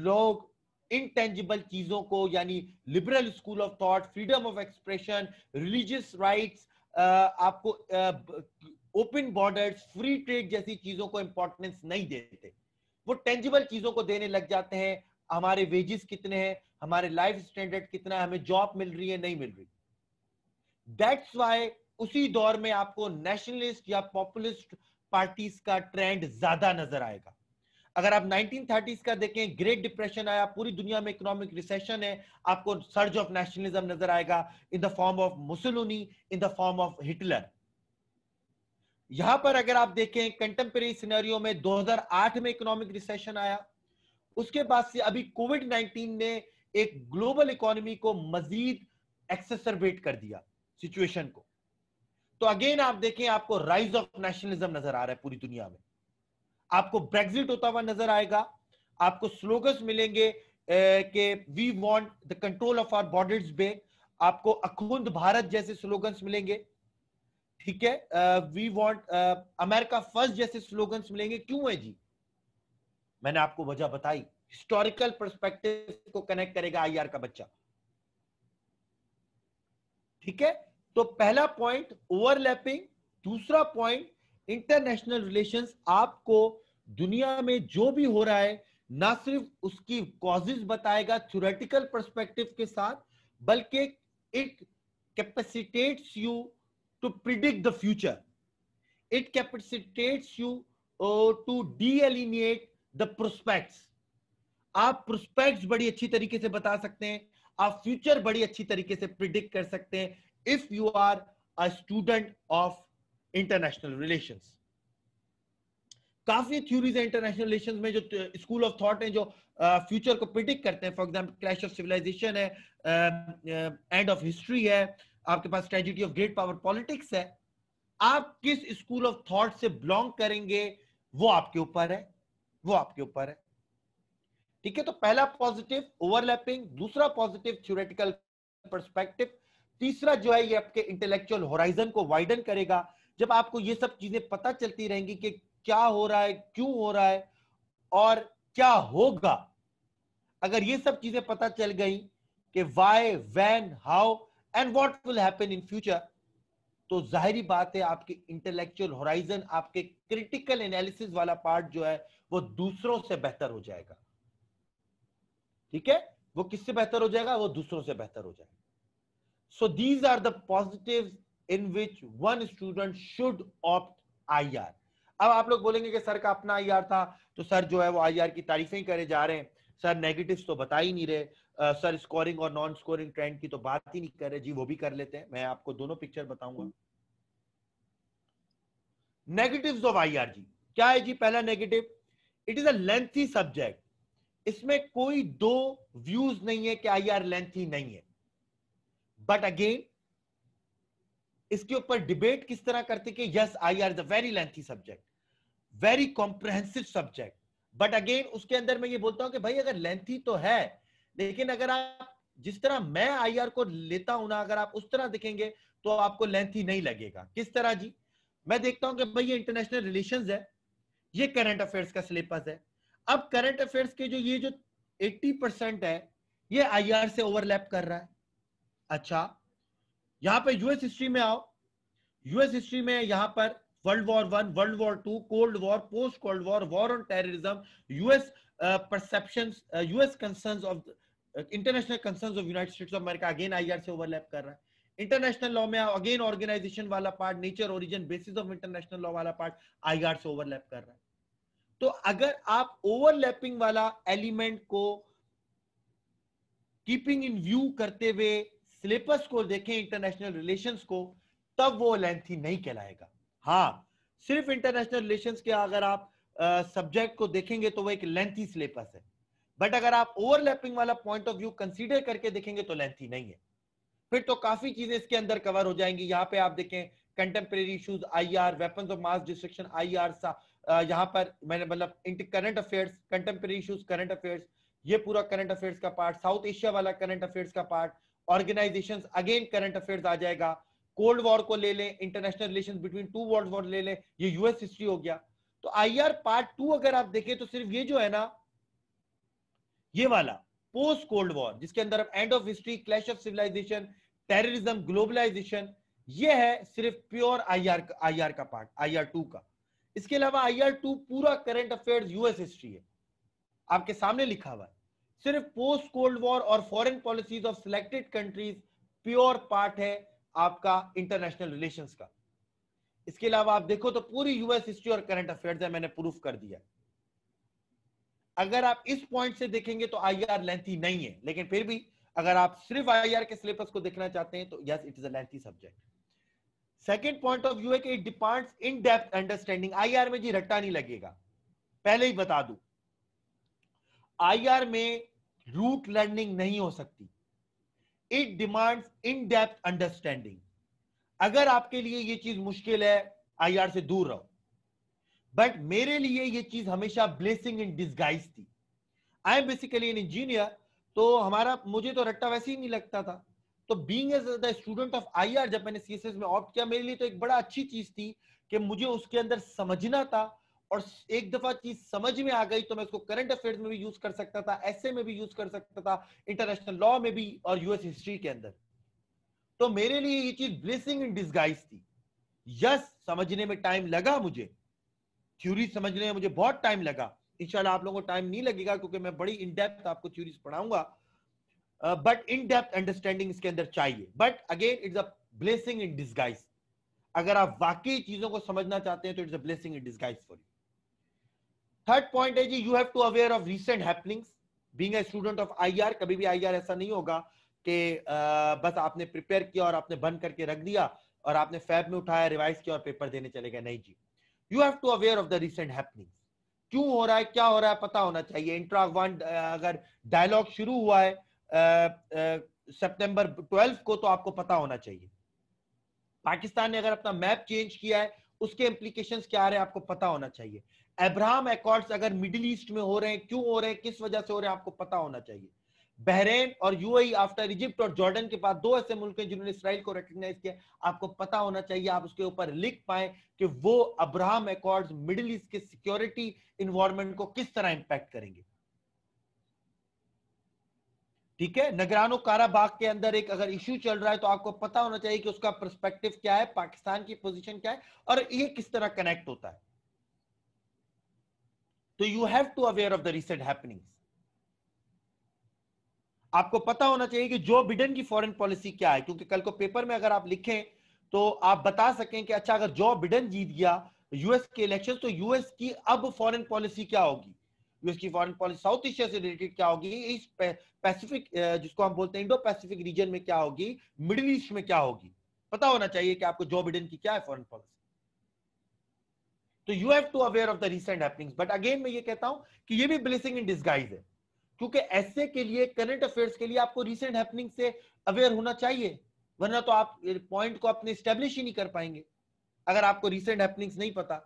लोग इनटेंजिबल चीजों को यानी liberal school of thought freedom of expression religious rights आपको ओपन बॉर्डर्स फ्री ट्रेड जैसी चीजों को इंपॉर्टेंस नहीं देते वो टेंजिबल चीजों को देने लग जाते हैं हमारे वेजेस कितने हैं हमारे लाइफ स्टैंडर्ड कितना है हमें जॉब मिल रही है नहीं मिल रही दैट्स वाई उसी दौर में आपको नेशनलिस्ट या पॉपुलिस्ट पार्टीज का ट्रेंड ज्यादा नजर आएगा अगर आप 1930s का देखें ग्रेट डिप्रेशन आया पूरी दुनिया में इकोनॉमिक रिसेशन है आपको सर्ज ऑफ नेशनलिज्म नजर आएगा in the form of Mussolini in the form of Hitler यहां पर अगर आप देखें कंटेम्प्रेरी सिनेरियो में 2008 में इकोनॉमिक रिसेशन आया उसके बाद से अभी कोविड 19 ने एक ग्लोबल इकोनॉमी को मजीद एक्सेसरबेट कर दिया सिचुएशन को तो अगेन आप देखें आपको राइज ऑफ नेशनलिज्म नजर आ रहा है पूरी दुनिया में आपको ब्रेग्जिट होता हुआ नजर आएगा आपको स्लोगस मिलेंगे कि we want the control of our borders बे आपको अखुंद भारत जैसे स्लोगन्स मिलेंगे ठीक है वी वांट अमेरिका फर्स्ट जैसे स्लोगन्स मिलेंगे क्यों है जी मैंने आपको वजह बताई हिस्टोरिकल परस्पेक्टिव को कनेक्ट करेगा आईआर का बच्चा ठीक है तो पहला पॉइंट ओवरलैपिंग दूसरा पॉइंट इंटरनेशनल रिलेशन आपको दुनिया में जो भी हो रहा है ना सिर्फ उसकी कॉजेज बताएगा थ्योरेटिकल परस्पेक्टिव के साथ बल्कि it capacitates you to predict the future it capacitates you to D delineate the prospect आप प्रोस्पेक्ट बड़ी अच्छी तरीके से बता सकते हैं आप फ्यूचर बड़ी अच्छी तरीके से प्रिडिक्ट कर सकते हैं if you are a student of international relation काफी थ्यूरीज है इंटरनेशनल रिलेशन में जो स्कूल ऑफ थॉट है जो फ्यूचर को प्रिडिक्ट करते हैं for example clash of civilization है एंड ऑफ हिस्ट्री है आपके पास tragedy of great power politics है आप किस स्कूल ऑफ थॉट से बिलोंग करेंगे वो आपके ऊपर है वो आपके ऊपर है ठीक है तो पहला पॉजिटिव ओवरलैपिंग दूसरा पॉजिटिव थ्योरेटिकल परस्पेक्टिव तीसरा जो है ये आपके इंटेलेक्चुअल होराइजन को वाइडन करेगा जब आपको ये सब चीजें पता चलती रहेंगी कि क्या हो रहा है क्यों हो रहा है और क्या होगा अगर ये सब चीजें पता चल गई कि why when how and what will happen in future तो जाहिर बात है आपके इंटेलेक्चुअल होराइजन आपके क्रिटिकल एनालिसिस वाला पार्ट जो है वो दूसरों से बेहतर हो जाएगा ठीक है वो किससे बेहतर हो जाएगा वो दूसरों से बेहतर हो जाएगा so these are the positive in which one student should opt I R अब आप लोग बोलेंगे कि सर का अपना आई आर था तो सर जो है वो आई आर की तारीफें ही करे जा रहे हैं सर नेगेटिव्स तो बता ही नहीं रहे सर uh, स्कोरिंग और नॉन स्कोरिंग ट्रेंड की तो बात ही नहीं कर रहे जी वो भी कर लेते हैं मैं आपको दोनों पिक्चर बताऊंगा नेगेटिव्स ऑफ आई आर जी क्या है जी पहला negative it is lengthy subject इसमें कोई दो व्यूज नहीं है कि आई आर लेंथी नहीं है बट अगेन इसके ऊपर डिबेट किस तरह करते कि yes I R the very lengthy subject very comprehensive subject but again उसके अंदर मैं ये बोलता हूं कि भाई अगर लेंथी तो है लेकिन अगर आप जिस तरह मैं आई आर को लेता हूं ना अगर आप उस तरह देखेंगे तो आपको लेंथी नहीं लगेगा किस तरह जी मैं देखता हूं कि भाई ये इंटरनेशनल रिलेशंस है ये करंट अफेयर्स का सिलेबस है अब करंट अफेयर्स के जो ये जो 80 है ये आईआर से ओवरलैप कर रहा है अच्छा यहां पर यूएस हिस्ट्री में आओ यूएस हिस्ट्री में यहां पर world war one world war two cold war post cold war war on terrorism US perception US concern of international concern of United States of America again IR से overlap कर रहा है international law में again organization वाला part nature origin basis of international law वाला part IR से overlap कर रहा है तो अगर आप ओवरलैपिंग वाला एलिमेंट को कीपिंग इन व्यू करते हुए सिलेबस को देखें इंटरनेशनल रिलेशंस को तब वो लेंथी नहीं कहलाएगा हाँ सिर्फ इंटरनेशनल रिलेशंस के अगर आप सब्जेक्ट uh, को देखेंगे तो वो एक लेंथी सिलेबस है बट अगर आप ओवरलैपिंग वाला पॉइंट ऑफ व्यू कंसीडर करके देखेंगे तो लेंथी नहीं है फिर तो काफी चीजें इसके अंदर कवर हो जाएंगी यहाँ पे आप देखें contemporary I R weapon of mass destruction IR यहाँ पर मैंने मतलब current affairs contemporary issues current affairs ये पूरा करंट अफेयर्स का पार्ट साउथ एशिया वाला करंट अफेयर्स का part organization again current affairs आ जाएगा कोल्ड वॉर को ले लें international relation between two world war ले लें ये यूएस हिस्ट्री हो गया तो आईआर पार्ट टू अगर आप देखें तो सिर्फ ये जो है ना ये वाला पोस्ट कोल्ड वॉर जिसके अंदर end of history clash of civilization terrorism globalization ये है सिर्फ प्योर आईआर आईआर का पार्ट आईआर टू का इसके अलावा आईआर टू पूरा करंट अफेयर यूएस हिस्ट्री है आपके सामने लिखा हुआ है सिर्फ पोस्ट कोल्ड वॉर और foreign policies of selected countries pure part है आपका इंटरनेशनल रिलेशन का इसके अलावा आप देखो तो पूरी यूएस हिस्ट्री और करंट अफेयर है मैंने प्रूफ कर दिया अगर आप इस पॉइंट से देखेंगे तो आईआर लेंथी नहीं है लेकिन फिर भी अगर आप सिर्फ आईआर के सिलेबस को देखना चाहते हैं तो yes it is lengthy subject second point of view है कि it depends in depth understanding IR में जी रट्टा नहीं लगेगा पहले ही बता दू आईआर में रूट लर्निंग नहीं हो सकती it demands in depth understanding अगर आपके लिए यह चीज मुश्किल है आर से दूर रहो बट मेरे लिए यह चीज हमेशा ब्लेसिंग इन डिस्गाइज थी I am basically an engineer तो हमारा मुझे तो रट्टा वैसे ही नहीं लगता था तो being as the student of IR जब मैंने एस में ऑप्ट किया मेरे लिए तो एक बड़ा अच्छी चीज थी कि मुझे उसके अंदर समझना था और एक दफा चीज समझ में आ गई तो मैं उसको करंट अफेयर्स में भी यूज कर सकता था ऐसे में भी यूज कर सकता था इंटरनेशनल लॉ में भी और यूएस हिस्ट्री के अंदर तो मेरे लिए ये चीज ब्लेसिंग इन डिस्गाइज थी यस समझने में टाइम लगा मुझे थ्योरी समझने में मुझे बहुत टाइम लगा इंशाल्लाह आप लोगों को टाइम नहीं लगेगा क्योंकि मैं बड़ी इन डेप्थ आपको थ्योरीज पढ़ाऊंगा बट इन डेप्थ अंडरस्टैंडिंग इसके अंदर चाहिए but again it's a blessing in disguise अगर आप वाकई चीजों को समझना चाहते हैं तो it's a blessing in disguise for you third point है जी you have to aware of recent happenings being a student of IR कभी भी आईआर ऐसा नहीं होगा कि बस आपने प्रिपेयर किया और आपने बंद करके रख दिया और आपने फैब में उठाया रिवाइज किया और पेपर देने चले गए नहीं जी you have to aware of the recent happenings क्यों हो रहा है क्या हो रहा है पता होना चाहिए इंट्रा वन अगर डायलॉग शुरू हुआ है सितंबर ट्वेल्व को तो आपको पता होना चाहिए पाकिस्तान ने अगर अपना मैप चेंज किया है उसके इम्प्लीकेशंस क्या आ रहे हैं आपको पता होना चाहिए एब्राहम एकॉर्ड अगर मिडिल ईस्ट में हो रहे हैं क्यों हो रहे हैं किस वजह से हो रहे हैं आपको पता होना चाहिए बहरेन और यूएई आफ्टर इजिप्ट और जॉर्डन के पास दो ऐसे मुल्क हैं जिन्होंने इसराइल को रिकग्नाइज किया आपको पता होना चाहिए आप उसके ऊपर लिख पाए कि वो अब्राहम एकॉर्ड मिडिल ईस्ट के सिक्योरिटी इन्वायरमेंट को किस तरह इंपैक्ट करेंगे ठीक है नगरानो काराबाग के अंदर एक अगर इश्यू चल रहा है तो आपको पता होना चाहिए कि उसका परस्पेक्टिव क्या है पाकिस्तान की पोजीशन क्या है और ये किस तरह कनेक्ट होता है तो you have to aware of the recent happenings आपको पता होना चाहिए कि जो बिडेन की फॉरेन पॉलिसी क्या है क्योंकि कल को पेपर में अगर आप लिखें तो आप बता सकें कि अच्छा अगर जो बिडेन जीत गया यूएस के इलेक्शन तो यूएस की अब फॉरेन पॉलिसी क्या होगी यूएस की फॉरेन पॉलिसी साउथ एशिया से रिलेटेड क्या होगी इस पैसिफिक जिसको हम बोलते हैं इंडो पैसिफिक रीजन में क्या होगी मिडिल ईस्ट में क्या होगी पता होना चाहिए कि आपको जो बिडेन की क्या है फॉरेन पॉलिसी तो you have to aware of the recent happenings but again मैं ये कहता हूं कि ये भी ब्लेसिंग इन डिस्गाइज है क्योंकि ऐसे के लिए करंट अफेयर्स के लिए आपको रिसेंट हैपनिंग से अवेयर होना चाहिए वरना तो आप पॉइंट को अपने स्टेब्लिश ही नहीं कर पाएंगे अगर आपको रिसेंट हैपनिंग्स नहीं पता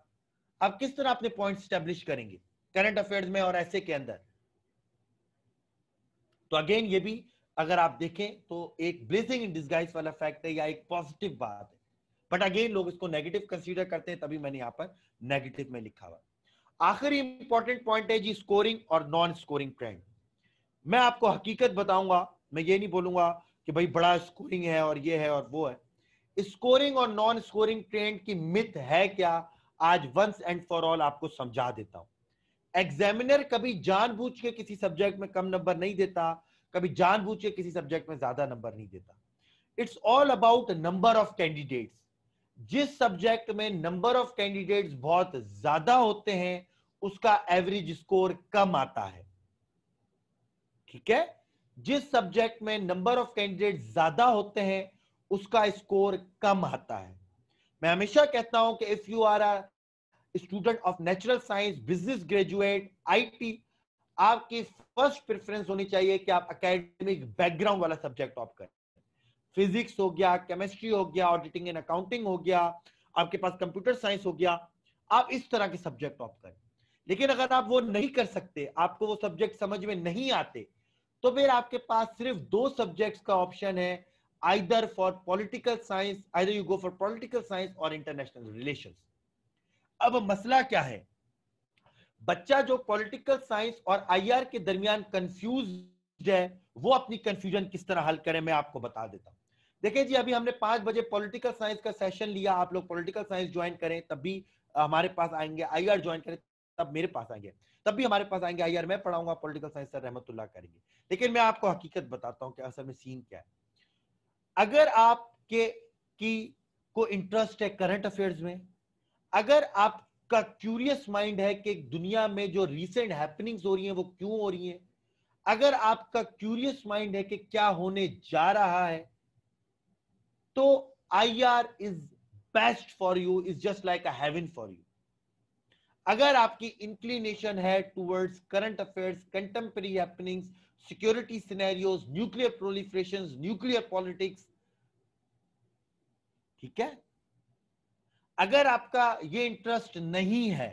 आप किस तरह अपने पॉइंट स्टेब्लिश करेंगे करंट अफेयर्स में और ऐसे के अंदर तो अगेन ये भी अगर आप देखें तो एक ब्लेसिंग इन डिस्गाइज वाला फैक्ट है या एक पॉजिटिव बात है बट अगेन लोग इसको नेगेटिव कंसीडर करते हैं तभी मैंने यहां पर नेगेटिव में लिखा हुआ आखिरी इंपॉर्टेंट पॉइंट है जी स्कोरिंग और नॉन स्कोरिंग ट्रेंड मैं आपको हकीकत बताऊंगा मैं ये नहीं बोलूंगा कि भाई बड़ा स्कोरिंग है और ये है और वो है स्कोरिंग और नॉन स्कोरिंग ट्रेंड की मिथ है क्या आज वंस एंड फॉर ऑल आपको समझा देता हूं एग्जामिनर कभी जानबूझ के किसी सब्जेक्ट में कम नंबर नहीं देता कभी जानबूझ के किसी सब्जेक्ट में ज्यादा नंबर नहीं देता it's all about number of candidates जिस सब्जेक्ट में नंबर ऑफ कैंडिडेट्स बहुत ज्यादा होते हैं उसका एवरेज स्कोर कम आता है ठीक है जिस सब्जेक्ट में नंबर ऑफ कैंडिडेट ज्यादा होते हैं उसका स्कोर कम आता है मैं हमेशा कहता हूं कि if you are a student of natural science business graduate IT आपकी फर्स्ट प्रेफरेंस होनी चाहिए कि आप एकेडमिक बैकग्राउंड वाला सब्जेक्ट ऑप करें फिजिक्स हो गया केमिस्ट्री हो गया ऑडिटिंग एंड अकाउंटिंग हो गया आपके पास कंप्यूटर साइंस हो गया आप इस तरह के सब्जेक्ट ऑफ करें लेकिन अगर आप वो नहीं कर सकते आपको वो सब्जेक्ट समझ में नहीं आते तो फिर आपके पास सिर्फ दो सब्जेक्ट्स का ऑप्शन है either for political science either you go for political science और इंटरनेशनल रिलेशन अब मसला क्या है बच्चा जो पॉलिटिकल साइंस और आईआर के दरमियान कंफ्यूज है वो अपनी कंफ्यूजन किस तरह हल करे मैं आपको बता देता हूं देखिए जी अभी हमने पांच बजे पॉलिटिकल साइंस का सेशन लिया आप लोग पॉलिटिकल साइंस ज्वाइन करें तब भी हमारे पास आएंगे आई आर ज्वाइन करें तब मेरे पास आएंगे तब भी हमारे पास आएंगे आई आर मैं पढ़ाऊंगा पोलिटिकल साइंस सर रहमतुल्ला करेंगे लेकिन मैं आपको हकीकत बताता हूँ कि असल में सीन क्या है अगर आपके की को इंटरेस्ट है करंट अफेयर्स में अगर आपका क्यूरियस माइंड है कि दुनिया में जो रिसेंट हैपनिंग्स हो रही हैं वो क्यों हो रही हैं अगर आपका क्यूरियस माइंड है कि क्या होने जा रहा है तो I R is best for you is just like a boon for you अगर आपकी इंक्लिनेशन है towards current affairs contemporary happenings security scenarios nuclear proliferation nuclear politics ठीक है अगर आपका ये इंटरेस्ट नहीं है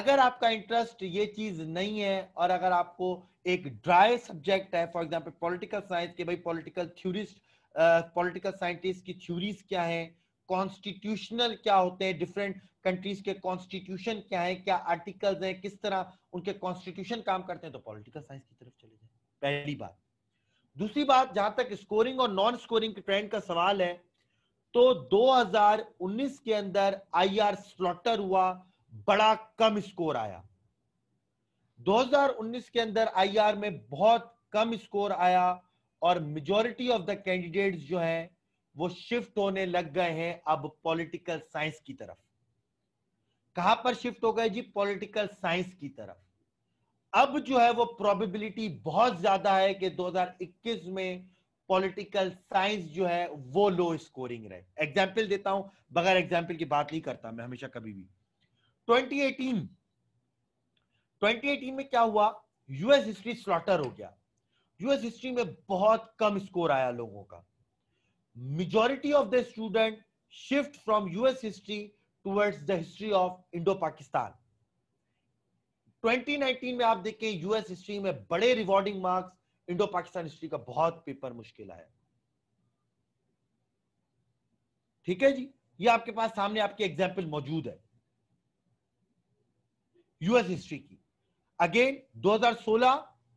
अगर आपका इंटरेस्ट ये चीज नहीं है और अगर आपको एक ड्राई सब्जेक्ट है फॉर एग्जांपल पॉलिटिकल साइंस के भाई पॉलिटिकल थ्योरिस्ट पॉलिटिकल साइंटिस्ट की थ्यूरीज क्या है कॉन्स्टिट्यूशनल क्या होते हैं डिफरेंट कंट्रीज के कॉन्स्टिट्यूशन क्या है क्या आर्टिकल्स हैं किस तरह उनके कॉन्स्टिट्यूशन काम करते हैं तो पॉलिटिकल साइंस की तरफ चले जाए पहली बात दूसरी बात जहां तक स्कोरिंग और नॉन स्कोरिंग ट्रेंड का सवाल है तो 2019 के अंदर आईआर स्लॉटर हुआ बड़ा कम स्कोर आया 2019 के अंदर आईआर में बहुत कम स्कोर आया और मेजोरिटी ऑफ द कैंडिडेट जो है वो शिफ्ट होने लग गए हैं अब पॉलिटिकल साइंस की तरफ कहां पर शिफ्ट हो गए जी पॉलिटिकल साइंस की तरफ अब जो है वो प्रोबेबिलिटी बहुत ज्यादा है कि 2021 में पॉलिटिकल साइंस जो है वो लो स्कोरिंग रहे एग्जाम्पल देता हूं बगैर एग्जाम्पल की बात नहीं करता मैं हमेशा कभी भी 2018 2018 में क्या हुआ यूएस हिस्ट्री स्लॉटर हो गया यूएस हिस्ट्री में बहुत कम स्कोर आया लोगों का majority of the student shift from US history towards the history of Indo Pakistan 2019 में आप देखें यूएस हिस्ट्री में बड़े rewarding marks Indo Pakistan history का बहुत पेपर मुश्किल आया ठीक है जी ये आपके पास सामने आपके एग्जाम्पल मौजूद है यूएस हिस्ट्री की अगेन 2016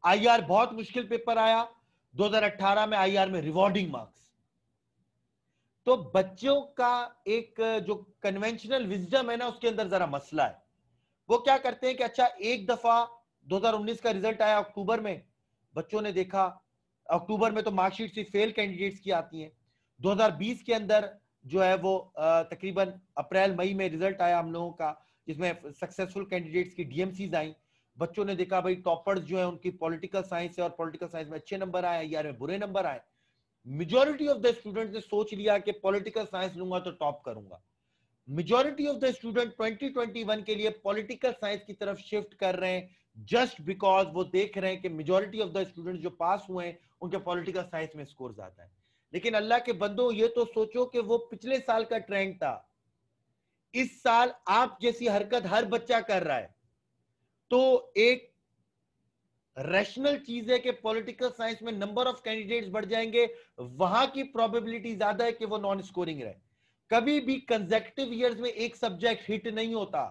आईआर बहुत मुश्किल पेपर आया 2018 में आईआर में रिवॉर्डिंग मार्क्स तो बच्चों का एक जो कन्वेंशनल विजडम है ना उसके अंदर जरा मसला है वो क्या करते हैं कि अच्छा एक दफा 2019 का रिजल्ट आया अक्टूबर में बच्चों ने देखा अक्टूबर में तो मार्कशीट से फेल कैंडिडेट्स की आती हैं 2020 के अंदर जो है वो तकरीबन अप्रैल मई में रिजल्ट आया हम लोगों का जिसमें सक्सेसफुल कैंडिडेट्स की डीएमसीज आई बच्चों ने देखा भाई टॉपर्स जो है उनकी पॉलिटिकल साइंस है और पॉलिटिकल साइंस में अच्छे नंबर आए यार में बुरे नंबर आए मेजोरिटी ऑफ द स्टूडेंट ने सोच लिया कि पॉलिटिकल साइंस लूंगा तो टॉप करूंगा मेजोरिटी ऑफ द स्टूडेंट 2021 के लिए पॉलिटिकल साइंस की तरफ शिफ्ट कर रहे हैं जस्ट बिकॉज वो देख रहे हैं कि मेजोरिटी ऑफ द स्टूडेंट जो पास हुए हैं उनके पॉलिटिकल साइंस में स्कोर ज्यादा है लेकिन अल्लाह के बंदो ये तो सोचो कि वो पिछले साल का ट्रेंड था इस साल आप जैसी हरकत हर बच्चा कर रहा है तो एक रैशनल चीज है कि पॉलिटिकल साइंस में नंबर ऑफ कैंडिडेट्स बढ़ जाएंगे वहां की प्रोबेबिलिटी ज्यादा है कि वो नॉन स्कोरिंग रहे कभी भी कंजेक्टिव ईयर्स में एक सब्जेक्ट हिट नहीं होता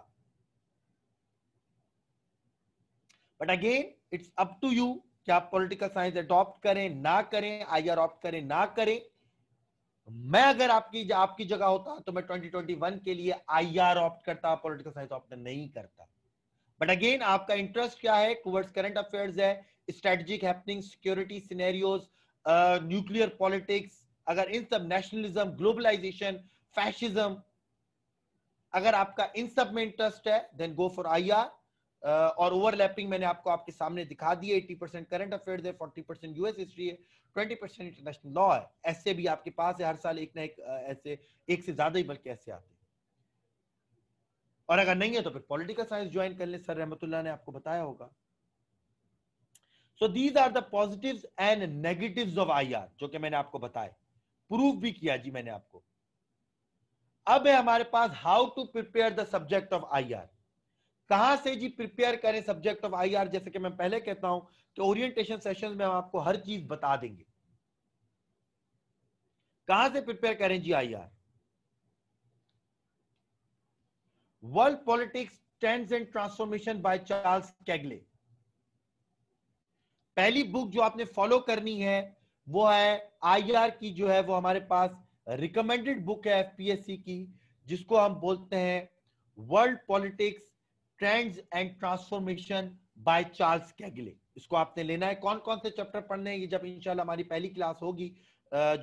but again it's up to you कि आप पॉलिटिकल साइंस अडॉप्ट करें ना करें आई आर ऑप्ट करें ना करें मैं अगर आपकी आपकी जगह होता तो मैं 2021 के लिए आई आर ऑप्ट करता पॉलिटिकल साइंस ऑप्ट नहीं करता बट अगेन आपका इंटरेस्ट क्या है टुवर्ड्स करंट अफेयर्स है strategic happening security scenarios nuclear politics अगर इन सब नेशनलिज्म ग्लोबलाइजेशन फैशिज्म अगर आपका इन सब में इंटरेस्ट है then go for I R और ओवरलैपिंग मैंने आपको आपके सामने दिखा दी 80 परसेंट करंट अफेयर है 40 परसेंट यूएस हिस्ट्री है 20 परसेंट इंटरनेशनल लॉ है ऐसे भी आपके पास है हर साल एक ना एक ऐसे एक से ज्यादा ही बल्कि ऐसे आते हैं और अगर नहीं है तो फिर पॉलिटिकल साइंस ज्वाइन कर ले सर रहमतुल्ला ने आपको बताया होगा so these are the positives and negative of I R जो कि मैंने आपको बताए प्रूफ भी किया जी मैंने आपको अब है हमारे पास how to prepare the subject of I R कहां से जी प्रिपेयर करें सब्जेक्ट ऑफ आई आर जैसे कि मैं पहले कहता हूं कि ओरिएंटेशन सेशन में हम आपको हर चीज बता देंगे कहां से प्रिपेयर करें जी I R World Politics Trends and Transformation by Charles Kegley. पहली बुक जो आपने फॉलो करनी है वो है आईआर की जो है वो हमारे पास रिकमेंडेड बुक है एफपीएससी की जिसको हम बोलते हैं world politics trends and transformation by Charles Kegley इसको आपने लेना है कौन कौन से चैप्टर पढ़ने हैं ये जब इंशाल्लाह हमारी पहली क्लास होगी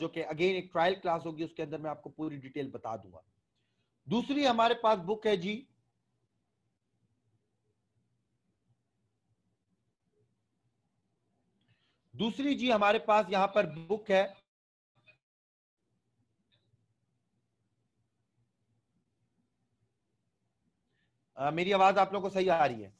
जो कि अगेन एक ट्रायल क्लास होगी उसके अंदर मैं आपको पूरी डिटेल बता दूंगा दूसरी हमारे पास बुक है जी दूसरी जी हमारे पास यहां पर बुक है आ, मेरी आवाज आप लोगों को सही आ रही है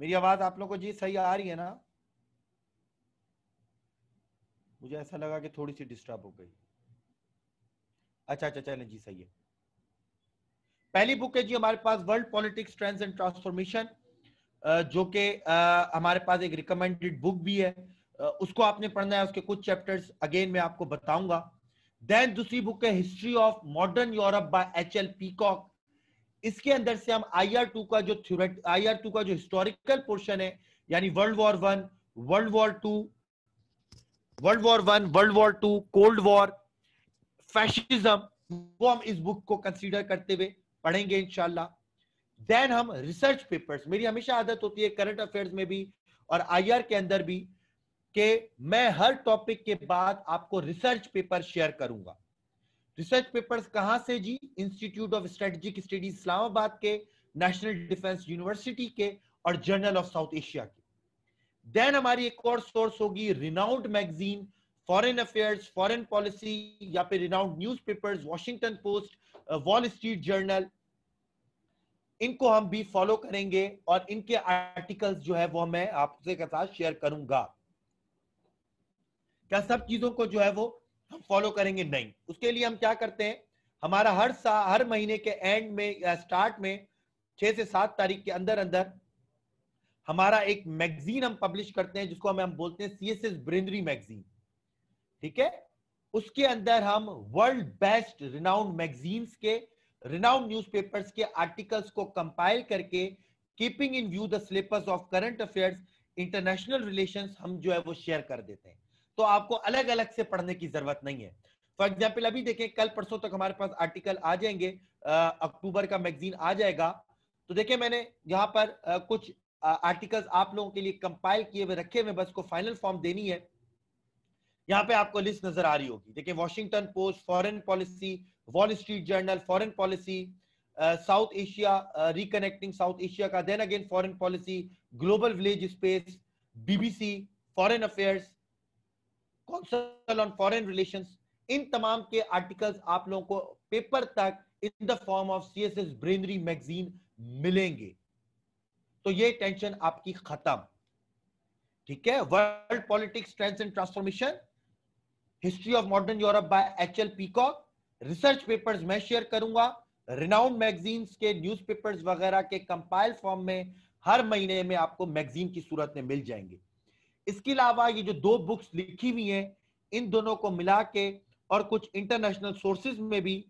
मेरी आवाज आप लोगों को जी सही आ रही है ना मुझे ऐसा लगा कि थोड़ी सी डिस्टर्ब हो गई अच्छा अच्छा चलें जी सही है पहली बुक है जी हमारे पास world politics trends and transformation जो कि हमारे पास एक रिकमेंडेड बुक भी है उसको आपने पढ़ना है उसके कुछ चैप्टर्स अगेन मैं आपको बताऊंगा देन दूसरी बुक है history of modern Europe by H L Peacock इसके अंदर से हम आई आर टू का जो आई आर टू का जो हिस्टोरिकल पोर्शन है यानी world war one world war two world war one world war two cold war fascism वो हम इस बुक को कंसीडर करते हुए पढ़ेंगे इंशाल्लाह देन हम रिसर्च पेपर्स मेरी हमेशा आदत होती है करंट अफेयर्स में भी और आईआर के अंदर भी कि मैं हर टॉपिक के बाद आपको रिसर्च पेपर शेयर करूंगा रिसर्च पेपर्स कहां से जी Institute of Strategic Studies Islamabad के नेशनल डिफेंस यूनिवर्सिटी के और जर्नल ऑफ साउथ एशिया के देन हमारी एक और सोर्स होगी renowned magazine Foreign Affairs Foreign Policy या फिर renowned newspapers Washington Post Wall Street Journal इनको हम भी फॉलो करेंगे और इनके आर्टिकल्स जो है वो मैं आपसे के साथ शेयर करूंगा क्या सब चीजों को जो है वो हम फॉलो करेंगे नहीं उसके लिए हम क्या करते हैं हमारा हर साल हर महीने के एंड में या स्टार्ट में छह से सात तारीख के अंदर अंदर हमारा एक मैगजीन हम पब्लिश करते हैं जिसको हमें हम बोलते हैं C S S Brainery magazine ठीक है उसके अंदर हम वर्ल्ड बेस्ट रिनाउंड मैगजीन्स के रिनाउंड न्यूज़पेपर्स के आर्टिकल्स को कंपाइल करके keeping in view the syllabus of current affairs international relations हम जो है वो शेयर कर देते हैं तो आपको अलग अलग से पढ़ने की जरूरत नहीं है फॉर एग्जाम्पल अभी देखें कल परसों तक हमारे पास आर्टिकल आ जाएंगे अक्टूबर का मैगजीन आ जाएगा तो देखिये मैंने यहाँ पर आ, कुछ आर्टिकल्स आप लोगों के लिए कंपाइल किए हुए रखे हुए बस को फाइनल फॉर्म देनी है यहाँ पे आपको लिस्ट नजर आ रही होगी देखिए Washington Post Foreign Policy Wall Street Journal Foreign policy South Asia reconnecting South Asia का then again Foreign Policy Global Village Space BBC Foreign Affairs Council on Foreign Relation इन तमाम के आर्टिकल्स आप लोगों को पेपर तक in the form of CSS Brainery magazine मिलेंगे तो ये टेंशन आपकी खत्म ठीक है world politics trends and transformation history of modern Europe by H L peacock research papers मैं शेयर करूंगा रिनाउंड मैगजीन्स के न्यूज़पेपर्स वगैरह के कंपाइल फॉर्म में हर महीने में आपको मैगजीन की सूरत में मिल जाएंगे इसके अलावा ये जो दो बुक्स लिखी हुई हैं इन दोनों को मिला के और कुछ इंटरनेशनल सोर्सेज में भी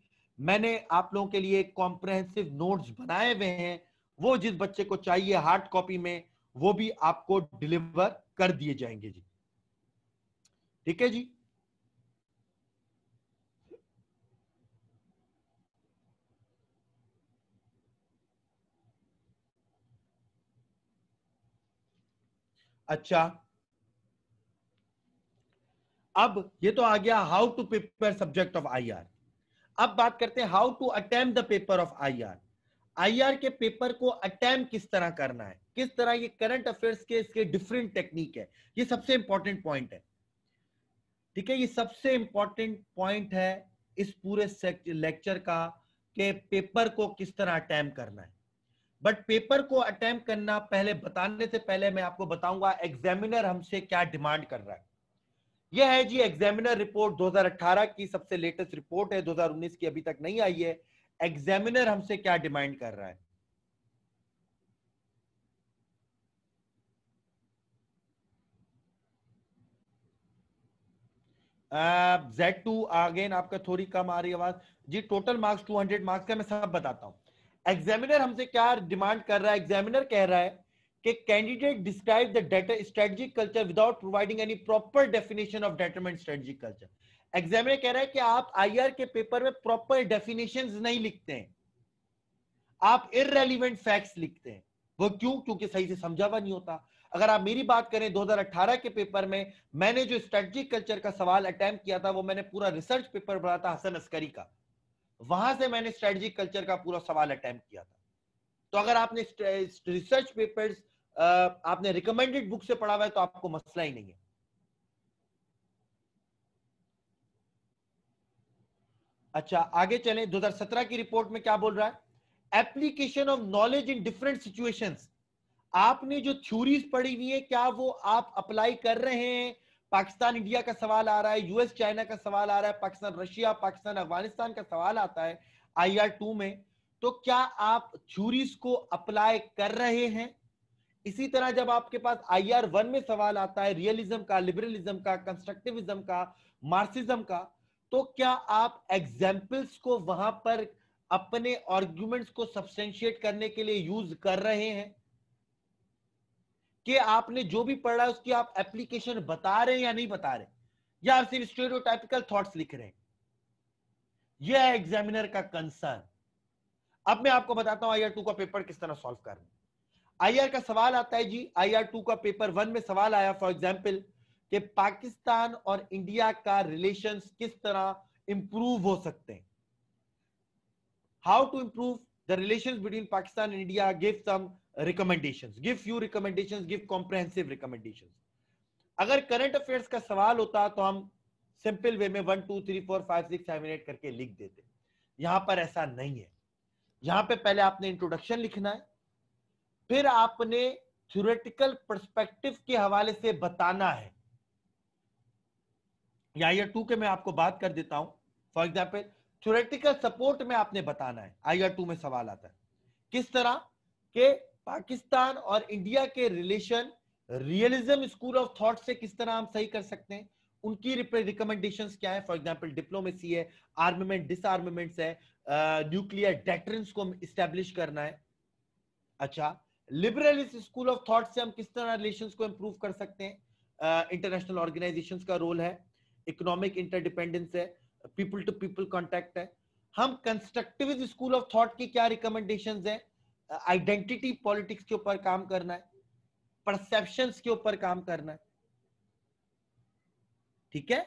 मैंने आप लोगों के लिए कॉम्प्रहेंसिव नोट्स बनाए हुए हैं वो जिस बच्चे को चाहिए हार्ड कॉपी में वो भी आपको डिलीवर कर दिए जाएंगे जी ठीक है जी अच्छा अब ये तो आ गया how to prepare subject of IR अब बात करते हैं how to attempt the paper of IR IR के पेपर को अटैम किस तरह करना है किस तरह ये करंट अफेयर्स के इसके डिफरेंट टेक्निक है ये सबसे इंपॉर्टेंट पॉइंट है ठीक है ये सबसे इंपॉर्टेंट पॉइंट है इस पूरे लेक्चर का के पेपर को किस तरह अटैम करना है बट पेपर को अटैम्प करना पहले बताने से पहले मैं आपको बताऊंगा एग्जामिनर हमसे क्या डिमांड कर रहा है यह है जी एग्जामिनर रिपोर्ट 2018 की सबसे लेटेस्ट रिपोर्ट है 2019 की अभी तक नहीं आई है एग्जामिनर हमसे क्या डिमांड कर रहा है जेड टू अगेन आपका थोड़ी कम आ रही आवाज जी टोटल मार्क्स 200 मार्क्स का मैं सब बताता हूं एग्जामिनर हमसे क्या डिमांड कर रहा है एग्जामिनर कह रहा है कि candidate describe the data strategic culture without providing any proper definition of deterrent strategic culture examiner कह रहा है कि आप आईआर के पेपर में प्रॉपर डेफिनेशंस नहीं लिखते हैं आप इरेलीवेंट फैक्ट्स लिखते हैं वो क्यों क्योंकि सही से समझा हुआ नहीं होता अगर आप मेरी बात करें 2018 के पेपर में मैंने जो स्ट्रेटजिक कल्चर का सवाल अटेम्प्ट किया था वो मैंने पूरा रिसर्च पेपर बना था हसन अस्करी का वहां से मैंने स्ट्रेटजिक कल्चर का पूरा सवाल अटेम्प्ट किया था तो अगर आपने रिसर्च पेपर्स आपने रिकमेंडेड बुक से पढ़ा हुआ है तो आपको मसला ही नहीं है अच्छा आगे चले 2017 की रिपोर्ट में क्या बोल रहा है application of knowledge in different situation आपने जो थ्यूरीज पढ़ी हुई है क्या वो आप अप्लाई कर रहे हैं पाकिस्तान इंडिया का सवाल आ रहा है यूएस चाइना का सवाल आ रहा है पाकिस्तान रशिया पाकिस्तान अफगानिस्तान का सवाल आता है आई आर टू में तो क्या आप थ्यूरीज को अप्लाई कर रहे हैं इसी तरह जब आपके पास आई आर वन में सवाल आता है रियलिज्म का लिबरलिज्म का कंस्ट्रक्टिविज्म का मार्सिज्म का तो क्या आप एग्जाम्पल्स को वहां पर अपने आर्ग्यूमेंट्स को सब्सटेंशिएट करने के लिए यूज कर रहे हैं कि आपने जो भी पढ़ा उसकी आप एप्लीकेशन बता रहे हैं या नहीं बता रहे या आप सिर्फ स्टेरियोटाइपिकल थॉट्स लिख रहे हैं यह है एग्जामिनर का कंसर्न अब मैं आपको बताता हूं आई टू का पेपर किस तरह सॉल्व करना आई का सवाल आता है जी आई टू का पेपर वन में सवाल आया फॉर एग्जाम्पल कि पाकिस्तान और इंडिया का रिलेशन किस तरह इंप्रूव हो सकते हैं how to improve the relation between Pakistan and India give some recommendation give few recommendation give comprehensive recommendation अगर करंट अफेयर्स का सवाल होता तो हम सिंपल वे में one two three four five six seven eight करके लिख देते यहां पर ऐसा नहीं है यहां पे पहले आपने इंट्रोडक्शन लिखना है फिर आपने थ्योरेटिकल पर्सपेक्टिव के हवाले से बताना है या आई टू के मैं आपको बात कर देता हूं फॉर एग्जाम्पल थ्योरेटिकल सपोर्ट में आपने बताना है आई आर टू में सवाल आता है किस तरह के पाकिस्तान और इंडिया के relation realism school of thought से किस तरह हम सही कर सकते हैं उनकी रिकमेंडेशंस क्या है फॉर एग्जांपल डिप्लोमेसी है आर्ममेंट डिसआर्ममेंट्स है न्यूक्लियर uh, डेटरेंस को इस्टेब्लिश करना है अच्छा लिबरलिस्ट स्कूल ऑफ थॉट से हम किस तरह रिलेशन को इम्प्रूव कर सकते हैं इंटरनेशनल uh, ऑर्गेनाइजेशन का रोल है इकोनॉमिक इंटरडिपेंडेंस है पीपल टू पीपल कॉन्टेक्ट है हम कंस्ट्रक्टिव स्कूल ऑफ थॉट की क्या रिकमेंडेशन है आइडेंटिटी पॉलिटिक्स के ऊपर काम करना है परसेप्शन के ऊपर काम करना है ठीक है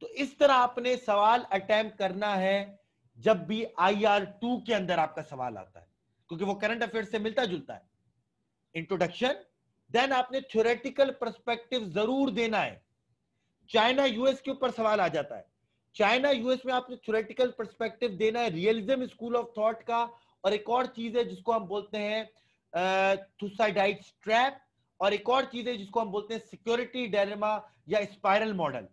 तो इस तरह आपने सवाल अटैम्प करना है जब भी आई आर टू के अंदर आपका सवाल आता है क्योंकि वो करंट अफेयर से मिलता जुलता है इंट्रोडक्शन देन आपने थ्योरेटिकल परस्पेक्टिव जरूर देना है चाइना यूएस के ऊपर सवाल आ जाता है चाइना यूएस में आपने थ्योरेटिकल परस्पेक्टिव देना है रियलिज्म स्कूल ऑफ थॉट का और एक और चीज है जिसको हम बोलते हैं थुसाइडाइट स्ट्रैप और एक और चीज है जिसको हम बोलते हैं सिक्योरिटी डेरमा या स्पायरल मॉडल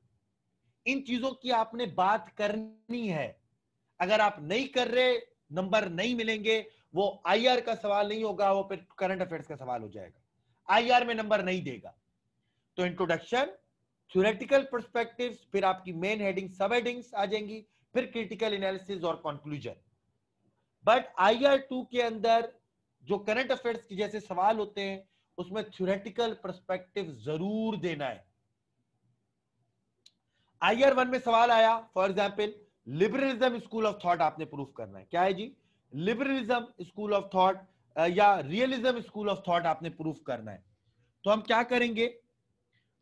इन चीजों की आपने बात करनी है अगर आप नहीं कर रहे नंबर नहीं मिलेंगे वो आईआर का सवाल नहीं होगा वो फिर करंट अफेयर्स का सवाल हो जाएगा आईआर में नंबर नहीं देगा तो इंट्रोडक्शन थ्योरेटिकल परस्पेक्टिव्स फिर आपकी मेन हेडिंग सब हेडिंग्स आ जाएंगी फिर क्रिटिकल एनालिसिस और कंक्लूजन बट टू के अंदर जो करंट अफेयर्स की जैसे सवाल होते हैं उसमें थ्योरेटिकल परस्पेक्टिव जरूर देना है आईआर वन में सवाल आया for example liberalism school of thought आपने प्रूफ करना है क्या है जी लिबरलिज्म स्कूल ऑफ थॉट या रियलिज्म स्कूल ऑफ थॉट आपने प्रूफ करना है तो हम क्या करेंगे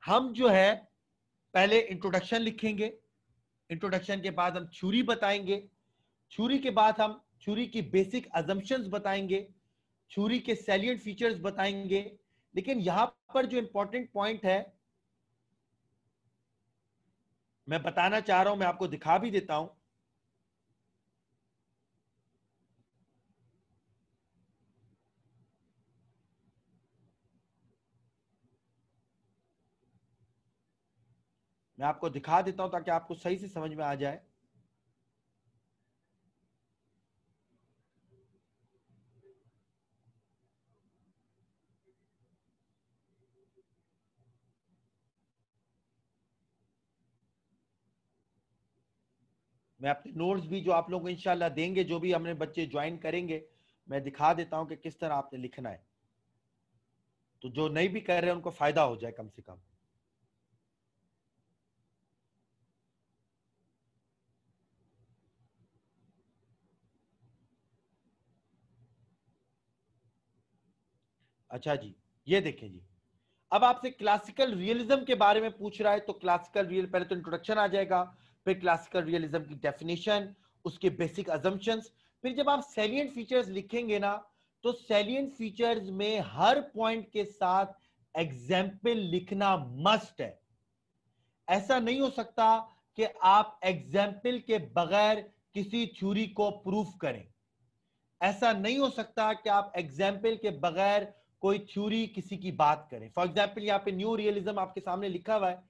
हम जो है पहले इंट्रोडक्शन लिखेंगे इंट्रोडक्शन के बाद हम छुरी बताएंगे छुरी के बाद हम छुरी की बेसिक अजम्पन्स बताएंगे छुरी के सैलियंट फीचर्स बताएंगे लेकिन यहां पर जो इंपॉर्टेंट पॉइंट है मैं बताना चाह रहा हूं मैं आपको दिखा भी देता हूं मैं आपको दिखा देता हूं ताकि आपको सही से समझ में आ जाए मैं अपने नोट्स भी जो आप लोग को इंशाल्लाह देंगे जो भी हमने बच्चे ज्वाइन करेंगे मैं दिखा देता हूं कि किस तरह आपने लिखना है तो जो नहीं भी कर रहे हैं उनको फायदा हो जाए कम से कम अच्छा जी ये देखें जी अब आपसे क्लासिकल रियलिज्म के बारे में पूछ रहा है तो क्लासिकल रियल पहले तो इंट्रोडक्शन आ जाएगा फिर क्लासिकल रियलिज्म की डेफिनेशन उसके बेसिक अजम्पशंस फिर जब आप सेलियंट फीचर्स लिखेंगे ना तो सेलियंट फीचर्स में हर पॉइंट के साथ एग्जाम्पल लिखना मस्ट है ऐसा नहीं हो सकता कि आप एग्जाम्पल के बगैर किसी थ्यूरी को प्रूफ करें ऐसा नहीं हो सकता कि आप एग्जाम्पल के बगैर कोई थ्योरी किसी की बात करें फॉर एग्जाम्पल यहाँ पे न्यू रियलिज्म आपके सामने लिखा हुआ है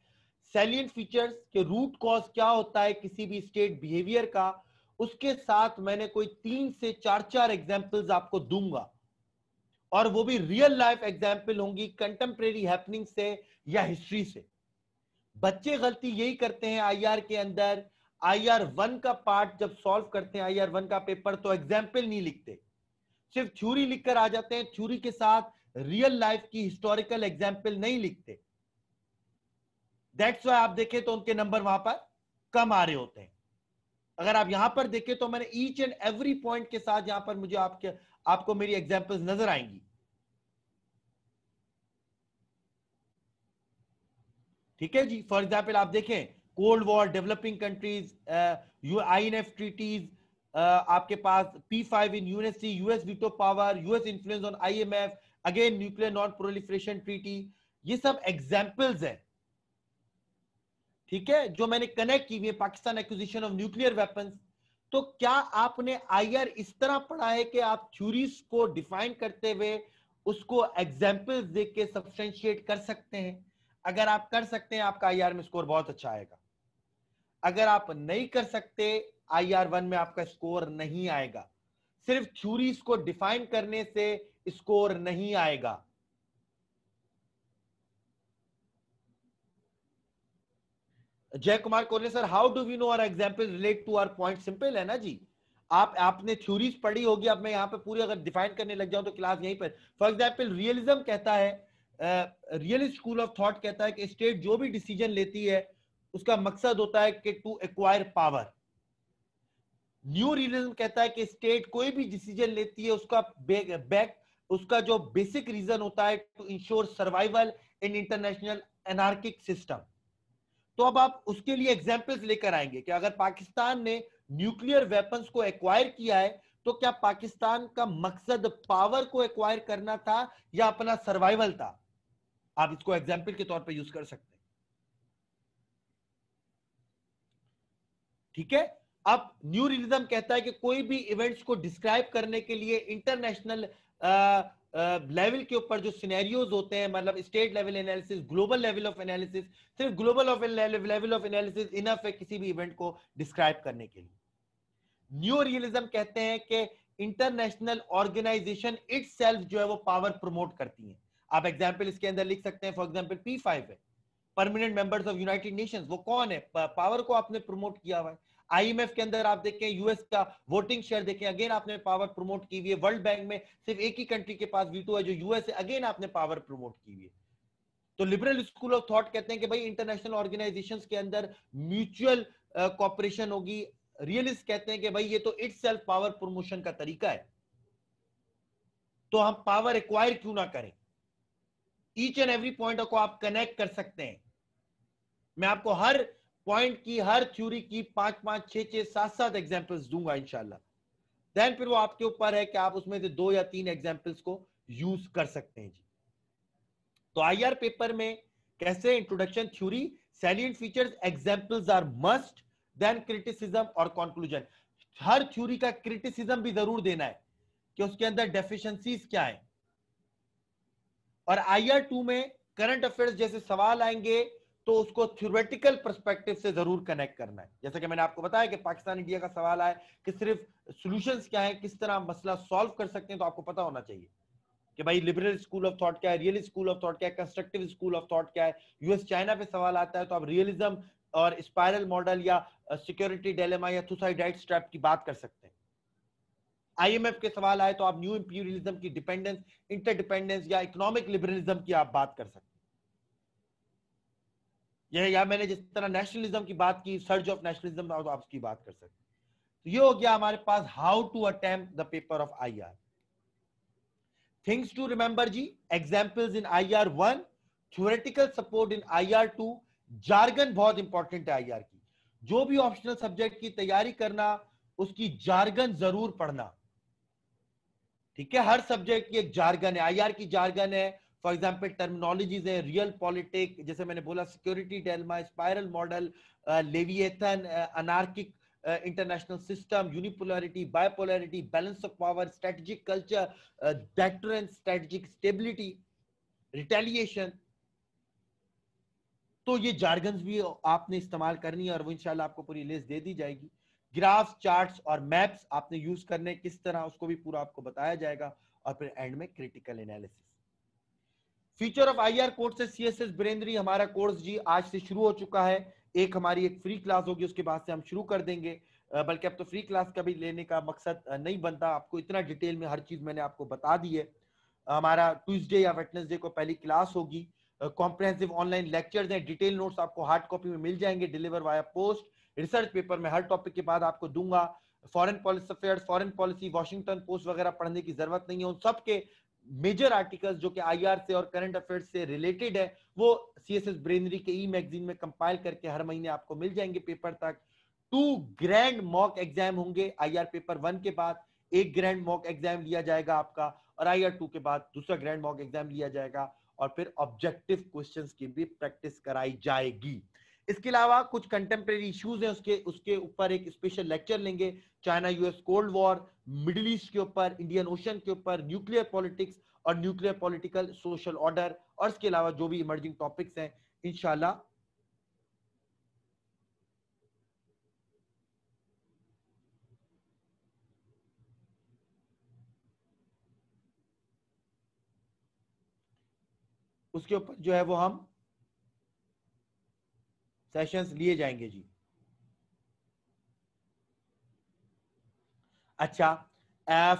सेलियंट फीचर्स के रूट कॉज क्या होता है किसी भी स्टेट बिहेवियर का उसके साथ मैंने कोई तीन से चार चार एग्जाम्पल्स आपको दूंगा और वो भी रियल लाइफ एग्जाम्पल होंगी कंटेम्प्रेरी हैपनिंग से या हिस्ट्री से बच्चे गलती यही करते हैं आईआर के अंदर आईआर वन का पार्ट जब सॉल्व करते हैं आईआर वन का पेपर तो एग्जाम्पल नहीं लिखते सिर्फ थ्यूरी लिखकर आ जाते हैं थ्यूरी के साथ रियल लाइफ की हिस्टोरिकल एग्जाम्पल नहीं लिखते दैट्स आप देखें तो उनके नंबर वहां पर कम आ रहे होते हैं अगर आप यहां पर देखें तो मैंने ईच एंड एवरी पॉइंट के साथ यहां पर मुझे आपके आपको मेरी एग्जाम्पल्स नजर आएंगी ठीक है जी फॉर एग्जाम्पल आप देखें cold war developing countries U I N F treaties आपके पास P five in USC US veto power US influence on I M F again nuclear non proliferation treaty ये सब एग्जाम्पल्स है ठीक है जो मैंने कनेक्ट की हुई है Pakistan acquisition of nuclear weapon तो क्या आपने आईआर इस तरह पढ़ा है कि आप थ्यूरीज को डिफाइन करते हुए उसको एग्जाम्पल देख के सब्सटेंशिएट कर सकते हैं अगर आप कर सकते हैं आपका आईआर में स्कोर बहुत अच्छा आएगा अगर आप नहीं कर सकते आईआर वन में आपका स्कोर नहीं आएगा सिर्फ थ्यूरीज को डिफाइन करने से स्कोर नहीं आएगा Jai Kumar Kohle sir how do we know our example relate to our point simple है ना जी आप आपने थ्योरीज पढ़ी होगी अब मैं यहां पे पूरी अगर डिफाइन करने लग जाऊं तो क्लास यहीं पर फॉर एग्जाम्पल रियलिज्म कहता है रियल स्कूल ऑफ थॉट कहता है कि स्टेट जो भी डिसीजन लेती है उसका मकसद होता है कि to acquire power new realism कहता है कि स्टेट कोई भी डिसीजन लेती है उसका बैक उसका जो बेसिक रीजन होता है to ensure survival in international anarchic system तो अब आप उसके लिए एग्जाम्पल्स लेकर आएंगे कि अगर पाकिस्तान ने न्यूक्लियर वेपन्स को एक्वायर किया है तो क्या पाकिस्तान का मकसद पावर को एक्वायर करना था या अपना सर्वाइवल था आप इसको एग्जाम्पल के तौर पर यूज कर सकते हैं ठीक है अब न्यू रिलिज्म कहता है कि कोई भी इवेंट्स को डिस्क्राइब करने के लिए इंटरनेशनल लेवल के ऊपर जो सिनेरियोज होते हैं मतलब state level analysis global level of analysis सिर्फ global level of analysis enough है किसी भी इवेंट को डिस्क्राइब करने के लिए न्यू रियलिज्म कहते हैं कि इंटरनेशनल ऑर्गेनाइजेशन इट जो है वो पावर प्रमोट करती है आप एग्जाम्पल इसके अंदर लिख सकते हैं फॉर एग्जाम्पल पी फाइव है permanent members of United Nations वो कौन है पावर को आपने प्रमोट किया हुआ है आईएमएफ के अंदर आप देखें यूएस का वोटिंग शेयर देखें अगेन आपने पावर प्रमोट की हुई है वर्ल्ड बैंक में सिर्फ एक ही कंट्री के पास वीटो है जो यूएस है अगेन आपने पावर प्रमोट की हुई है तो लिबरल स्कूल ऑफ थॉट कहते हैं कि भाई इंटरनेशनल ऑर्गेनाइजेशन के अंदर म्यूचुअल कॉपरेशन होगी रियलिस्ट कहते हैं कि भाई ये तो इट पावर प्रमोशन का तरीका है तो हम पावर एक्वायर क्यों ना करें ईच एंड एवरी पॉइंट को आप कनेक्ट कर सकते हैं मैं आपको हर पॉइंट की हर थ्योरी की पांच पांच छह छह सात सात एग्जाम्पल्स दूंगा इनशाला देन फिर वो आपके ऊपर है कि आप उसमें से दो या तीन एग्जाम्पल्स को यूज कर सकते हैं जी तो आईआर पेपर में कैसे introduction theory salient features examples are must then criticism और कॉन्क्लूजन हर थ्योरी का क्रिटिसिज्म भी जरूर देना है कि उसके अंदर डेफिशिएंसीज क्या है और आईआर टू में करंट अफेयर्स जैसे सवाल आएंगे तो उसको थ्योरेटिकल परस्पेक्टिव से जरूर कनेक्ट करना है जैसा कि मैंने आपको बताया कि पाकिस्तान इंडिया का सवाल आए कि सिर्फ सोल्यूशन क्या है किस तरह मसला सॉल्व कर सकते हैं तो आपको पता होना चाहिए कि भाई लिबरल स्कूल ऑफ थॉट क्या है रियल स्कूल ऑफ थॉट क्या है कंस्ट्रक्टिव स्कूल ऑफ थॉट क्या है यूएस चाइना पे सवाल आता है तो आप रियलिज्म और स्पायरल मॉडल या सिक्योरिटी डेलेमा या सुसाइडाइट स्ट्रैप की बात कर सकते हैं आईएमएफ के सवाल आए तो आप न्यू इंपीरियलिज्म की डिपेंडेंस इंटरडिपेंडेंस या इकोनॉमिक लिबरलिज्म की आप बात कर सकते हैं यह या मैंने जिस तरह नेशनलिज्म की बात की सर्ज ऑफ नेशनलिज्म और आप उसकी बात कर सकते तो ये हो गया हमारे पास how to attempt the paper of I R things to remember जी examples in I R one theoretical support in I R two jargon बहुत इंपॉर्टेंट है आई आर की जो भी ऑप्शनल सब्जेक्ट की तैयारी करना उसकी जार्गन जरूर पढ़ना ठीक है हर सब्जेक्ट की एक जार्गन है आई आर की जार्गन है फॉर एग्जाम्पल टर्मिनोलॉजीज है रियल पॉलिटिक जैसे मैंने बोला security dilemma spiral model Leviathan anarchic international system unipolarity bipolarity balance of power strategic culture deterrence strategic stability retaliation तो ये जार्गन्स भी आपने इस्तेमाल करनी है और वो इंशाल्लाह आपको पूरी लिस्ट दे दी जाएगी ग्राफ्स चार्ट्स और मैप्स आपने यूज करने किस तरह उसको भी पूरा आपको बताया जाएगा और फिर एंड में critical analysis future of IR course से सीएसएस बीरेंद्री हमारा कोर्स जी आज से शुरू हो चुका है एक हमारी एक फ्री क्लास होगी उसके बाद से हम शुरू कर देंगे बल्कि अब तो फ्री क्लास का भी लेने का मकसद नहीं बनता आपको इतना डिटेल में हर चीज मैंने आपको बता दी है हमारा ट्यूजडे या वेटनेसडे को पहली क्लास होगी कॉम्प्रेहेंसिव ऑनलाइन लेक्चर हैं डिटेल नोट्स आपको हार्ड कॉपी में मिल जाएंगे deliver via post research paper में हर टॉपिक के बाद आपको दूंगा Foreign Policy Affairs Foreign Policy Washington Post वगैरह पढ़ने की जरूरत नहीं है उन सबके मेजर आर्टिकल्स जो कि आईआर से और करंट अफेयर्स से रिलेटेड है वो सीएसएस ब्रेनरी के ई e मैगजीन में कंपाइल करके हर महीने आपको मिल जाएंगे पेपर तक टू ग्रैंड मॉक एग्जाम होंगे आईआर पेपर वन के बाद एक ग्रैंड मॉक एग्जाम लिया जाएगा आपका और आर टू के बाद दूसरा ग्रैंड मॉक एग्जाम लिया जाएगा और फिर ऑब्जेक्टिव क्वेश्चंस की भी प्रैक्टिस कराई जाएगी इसके अलावा कुछ कंटेम्प्रेरी इश्यूज हैं उसके उसके ऊपर एक स्पेशल लेक्चर लेंगे China US cold war Middle East के ऊपर इंडियन ओशन के ऊपर न्यूक्लियर पॉलिटिक्स और न्यूक्लियर पॉलिटिकल सोशल ऑर्डर और इसके अलावा जो भी इमर्जिंग टॉपिक्स हैं इनशाला उसके ऊपर जो है वो हम सेशंस लिए जाएंगे जी अच्छा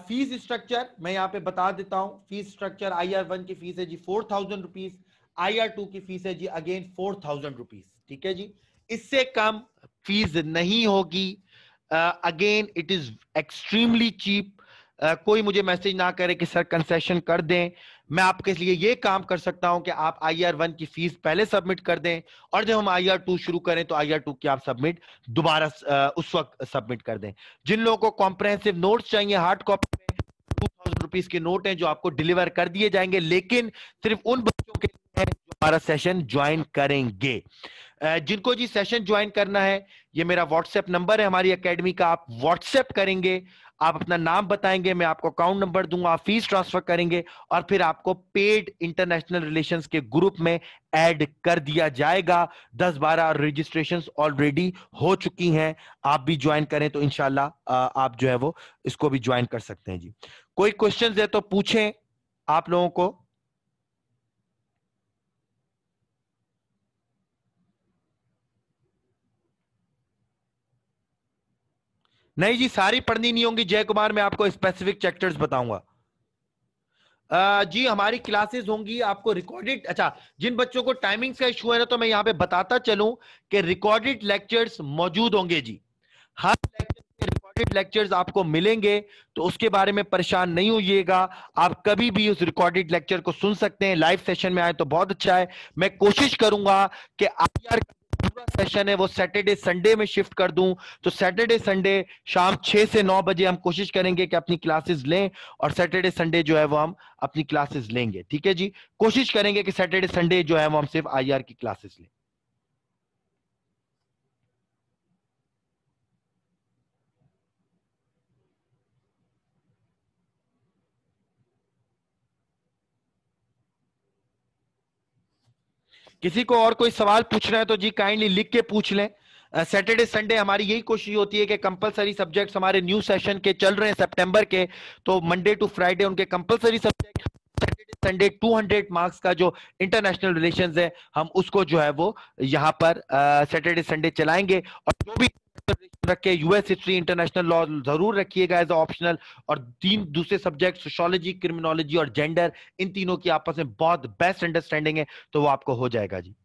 फीस स्ट्रक्चर मैं यहाँ पे बता देता हूँ fees structure I R one की फीस है जी four thousand rupees I R two की फीस है जी अगेन फोर थाउजेंड रुपीज ठीक है जी इससे कम फीस नहीं होगी again it is extremely cheap कोई मुझे मैसेज ना करे कि सर कंसेशन कर दें मैं आपके लिए ये काम कर सकता हूं कि आप आई आर वन की फीस पहले सबमिट कर दें और जब हम आई आर टू शुरू करें तो आई आर टू की आप सबमिट दोबारा उस वक्त सबमिट कर दें जिन लोगों को कॉम्प्रेहेंसिव नोट चाहिए हार्ड कॉपी में टू थाउजेंड रुपीज के नोट हैं जो आपको डिलीवर कर दिए जाएंगे लेकिन सिर्फ उन बच्चों के लिए हमारा सेशन ज्वाइन करेंगे जिनको जी सेशन ज्वाइन करना है ये मेरा व्हाट्सएप नंबर है हमारी एकेडमी का आप व्हाट्सएप करेंगे आप अपना नाम बताएंगे मैं आपको अकाउंट नंबर दूंगा आप फीस ट्रांसफर करेंगे और फिर आपको पेड इंटरनेशनल रिलेशंस के ग्रुप में ऐड कर दिया जाएगा दस बारह रजिस्ट्रेशन ऑलरेडी हो चुकी हैं आप भी ज्वाइन करें तो इनशाला आप जो है वो इसको भी ज्वाइन कर सकते हैं जी कोई क्वेश्चन है तो पूछें आप लोगों को नहीं जी सारी पढ़नी नहीं होंगी जय कुमार मैं आपको स्पेसिफिक चैप्टर्स बताऊंगा जी हमारी क्लासेस होंगी आपको रिकॉर्डेड अच्छा जिन बच्चों को टाइमिंग्स का इशू है ना तो मैं यहाँ पे बताता चलूं कि रिकॉर्डेड लेक्चर्स मौजूद होंगे जी हर लेक्चर के रिकॉर्डेड लेक्चर्स आपको मिलेंगे तो उसके बारे में परेशान नहीं होइएगा आप कभी भी उस रिकॉर्डेड लेक्चर को सुन सकते हैं लाइव सेशन में आए तो बहुत अच्छा है मैं कोशिश करूंगा कि आप पूरा सेशन है वो सैटरडे संडे में शिफ्ट कर दूं तो सैटरडे संडे शाम छह से नौ बजे हम कोशिश करेंगे कि अपनी क्लासेस लें और सैटरडे संडे जो है वो हम अपनी क्लासेस लेंगे ठीक है जी कोशिश करेंगे कि सैटरडे संडे जो है वो हम सिर्फ आई की क्लासेस लें किसी को और कोई सवाल पूछना है तो जी काइंडली लिख के पूछ लें सैटरडे uh, संडे हमारी यही कोशिश होती है कि कंपलसरी सब्जेक्ट्स हमारे न्यू सेशन के चल रहे हैं सितंबर के तो मंडे टू फ्राइडे उनके compulsory subject Saturday Sunday 200 marks का जो इंटरनेशनल रिलेशंस है हम उसको जो है वो यहाँ पर सैटरडे uh, संडे चलाएंगे और जो भी रखे यूएस हिस्ट्री इंटरनेशनल लॉ जरूर रखिएगा एज ऑप्शनल और तीन दूसरे सब्जेक्ट सोशोलॉजी क्रिमिनोलॉजी और जेंडर इन तीनों की आपस में बहुत बेस्ट अंडरस्टैंडिंग है तो वो आपको हो जाएगा जी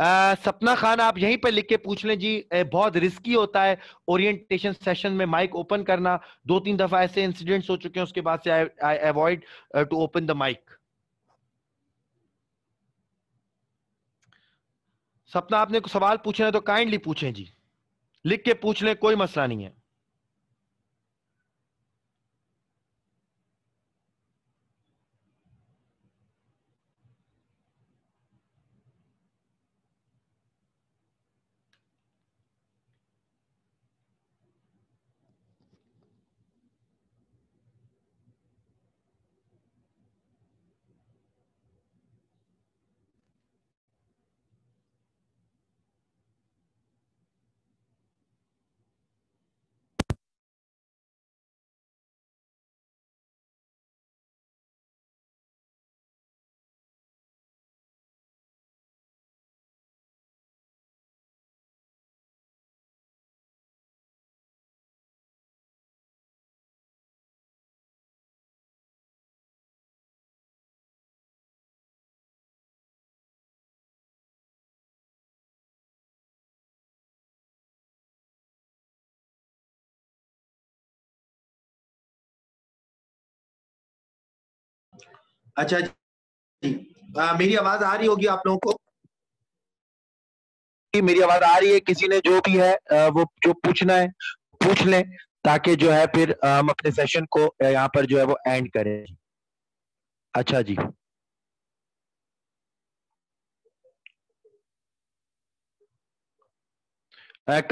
आ, सपना खान आप यहीं पर लिख के पूछ लें जी ए, बहुत रिस्की होता है ओरिएंटेशन सेशन में माइक ओपन करना दो तीन दफा ऐसे इंसिडेंट्स हो चुके हैं उसके बाद से I avoid to open the mic Sapna आपने सवाल पूछना है तो काइंडली पूछें जी लिख के पूछ ले कोई मसला नहीं है अच्छा जी आ, मेरी आवाज आ रही होगी आप लोगों को मेरी आवाज आ रही है किसी ने जो भी है वो जो पूछना है पूछ लें ताकि जो है फिर हम अपने सेशन को यहाँ पर जो है वो एंड करें अच्छा जी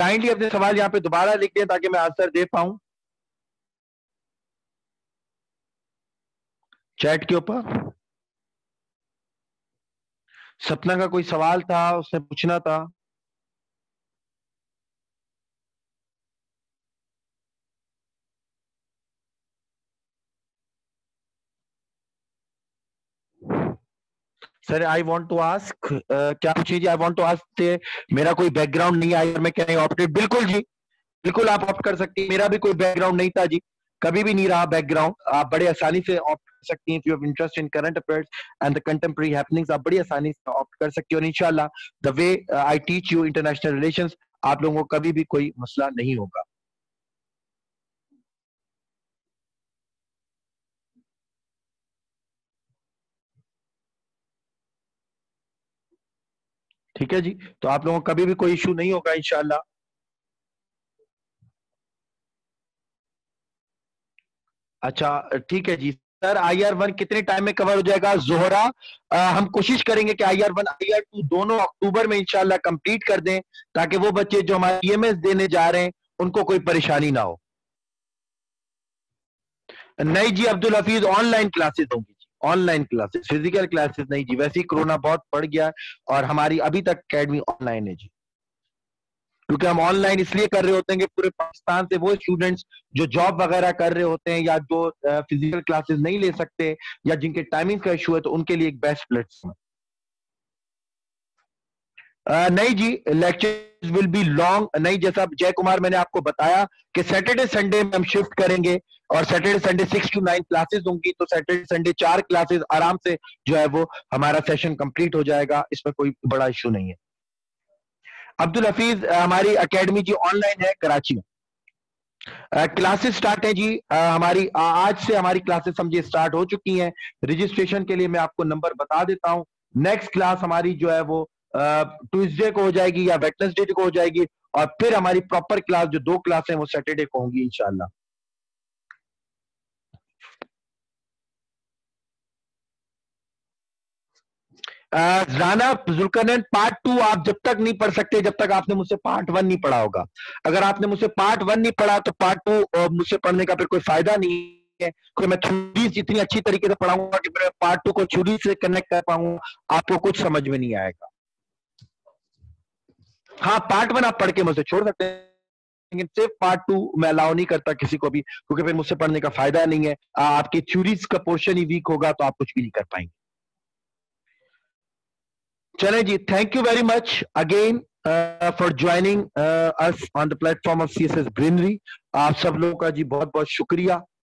काइंडली अपने सवाल यहाँ पे दोबारा लिख दें ताकि मैं आंसर दे पाऊं चैट के ऊपर सपना का कोई सवाल था उसने पूछना था sir I want to ask क्या पूछिए आई वॉन्ट टू आस्क मेरा कोई बैकग्राउंड नहीं आया मैं क्या ऑप्टेड बिल्कुल जी बिल्कुल आप ऑप्ट कर सकती मेरा भी कोई बैकग्राउंड नहीं था जी कभी भी नहीं रहा बैकग्राउंड आप बड़े आसानी से ऑप्ट कर सकती हैं if you have interest in current affairs and the contemporary happenings आप बड़ी आसानी से ऑप्ट कर सकती हो और इंशाल्लाह the way I teach you international relations आप लोगों को कभी भी कोई मसला नहीं होगा ठीक है जी तो आप लोगों को कभी भी कोई इशू नहीं होगा इंशाल्लाह अच्छा ठीक है जी सर आई आर वन कितने टाइम में कवर हो जाएगा जोहरा आ, हम कोशिश करेंगे कि I R one I R two दोनों अक्टूबर में इंशाल्लाह कंप्लीट कर दें ताकि वो बच्चे जो हमारे ई e देने जा रहे हैं उनको कोई परेशानी ना हो नहीं जी अब्दुल हफीज ऑनलाइन क्लासेस होंगी जी ऑनलाइन क्लासेस फिजिकल क्लासेस नहीं जी वैसे ही कोरोना बहुत पड़ गया और हमारी अभी तक अकेडमी ऑनलाइन है जी क्योंकि हम ऑनलाइन इसलिए कर रहे होते हैं कि पूरे पाकिस्तान से वो स्टूडेंट्स जो जॉब वगैरह कर रहे होते हैं या जो फिजिकल क्लासेस नहीं ले सकते या जिनके टाइमिंग का इशू है तो उनके लिए एक बेस्ट प्लेटफॉर्म नहीं जी लेक्चर विल बी लॉन्ग नहीं जैसा जय कुमार मैंने आपको बताया कि सैटरडे संडे में हम शिफ्ट करेंगे और Saturday Sunday six to nine classes होंगी तो सैटरडे संडे चार क्लासेस आराम से जो है वो हमारा सेशन कंप्लीट हो जाएगा इसमें कोई बड़ा इशू नहीं है अब्दुल हफीज हमारी एकेडमी जी ऑनलाइन है कराची में क्लासेस स्टार्ट है जी आ, हमारी आ, आज से हमारी क्लासेस समझिए स्टार्ट हो चुकी हैं रजिस्ट्रेशन के लिए मैं आपको नंबर बता देता हूँ नेक्स्ट क्लास हमारी जो है वो ट्यूसडे को हो जाएगी या वेटनेसडे को हो जाएगी और फिर हमारी प्रॉपर क्लास जो दो क्लास है वो सैटरडे को होंगी इनशाला जाना जुलकन पार्ट टू आप जब तक नहीं पढ़ सकते जब तक आपने मुझसे पार्ट वन नहीं पढ़ा होगा अगर आपने मुझसे पार्ट वन नहीं पढ़ा तो पार्ट टू मुझसे पढ़ने का फिर कोई फायदा नहीं है मैं छुरी इतनी अच्छी तरीके से पढ़ाऊंगा कि मैं पार्ट टू को छुरी से कनेक्ट कर पाऊंगा आपको कुछ समझ में नहीं आएगा हाँ पार्ट वन आप पढ़ के मुझसे छोड़ सकते हैं लेकिन सिर्फ पार्ट टू मैं अलाउ नहीं करता किसी को भी क्योंकि फिर मुझसे पढ़ने का फायदा नहीं है आपकी थ्यूरीज का पोर्शन ही वीक होगा तो आप कुछ भी नहीं कर पाएंगे चले जी thank you very much again for joining us on the platform of C S S greenery आप सब लोगों का जी बहुत बहुत शुक्रिया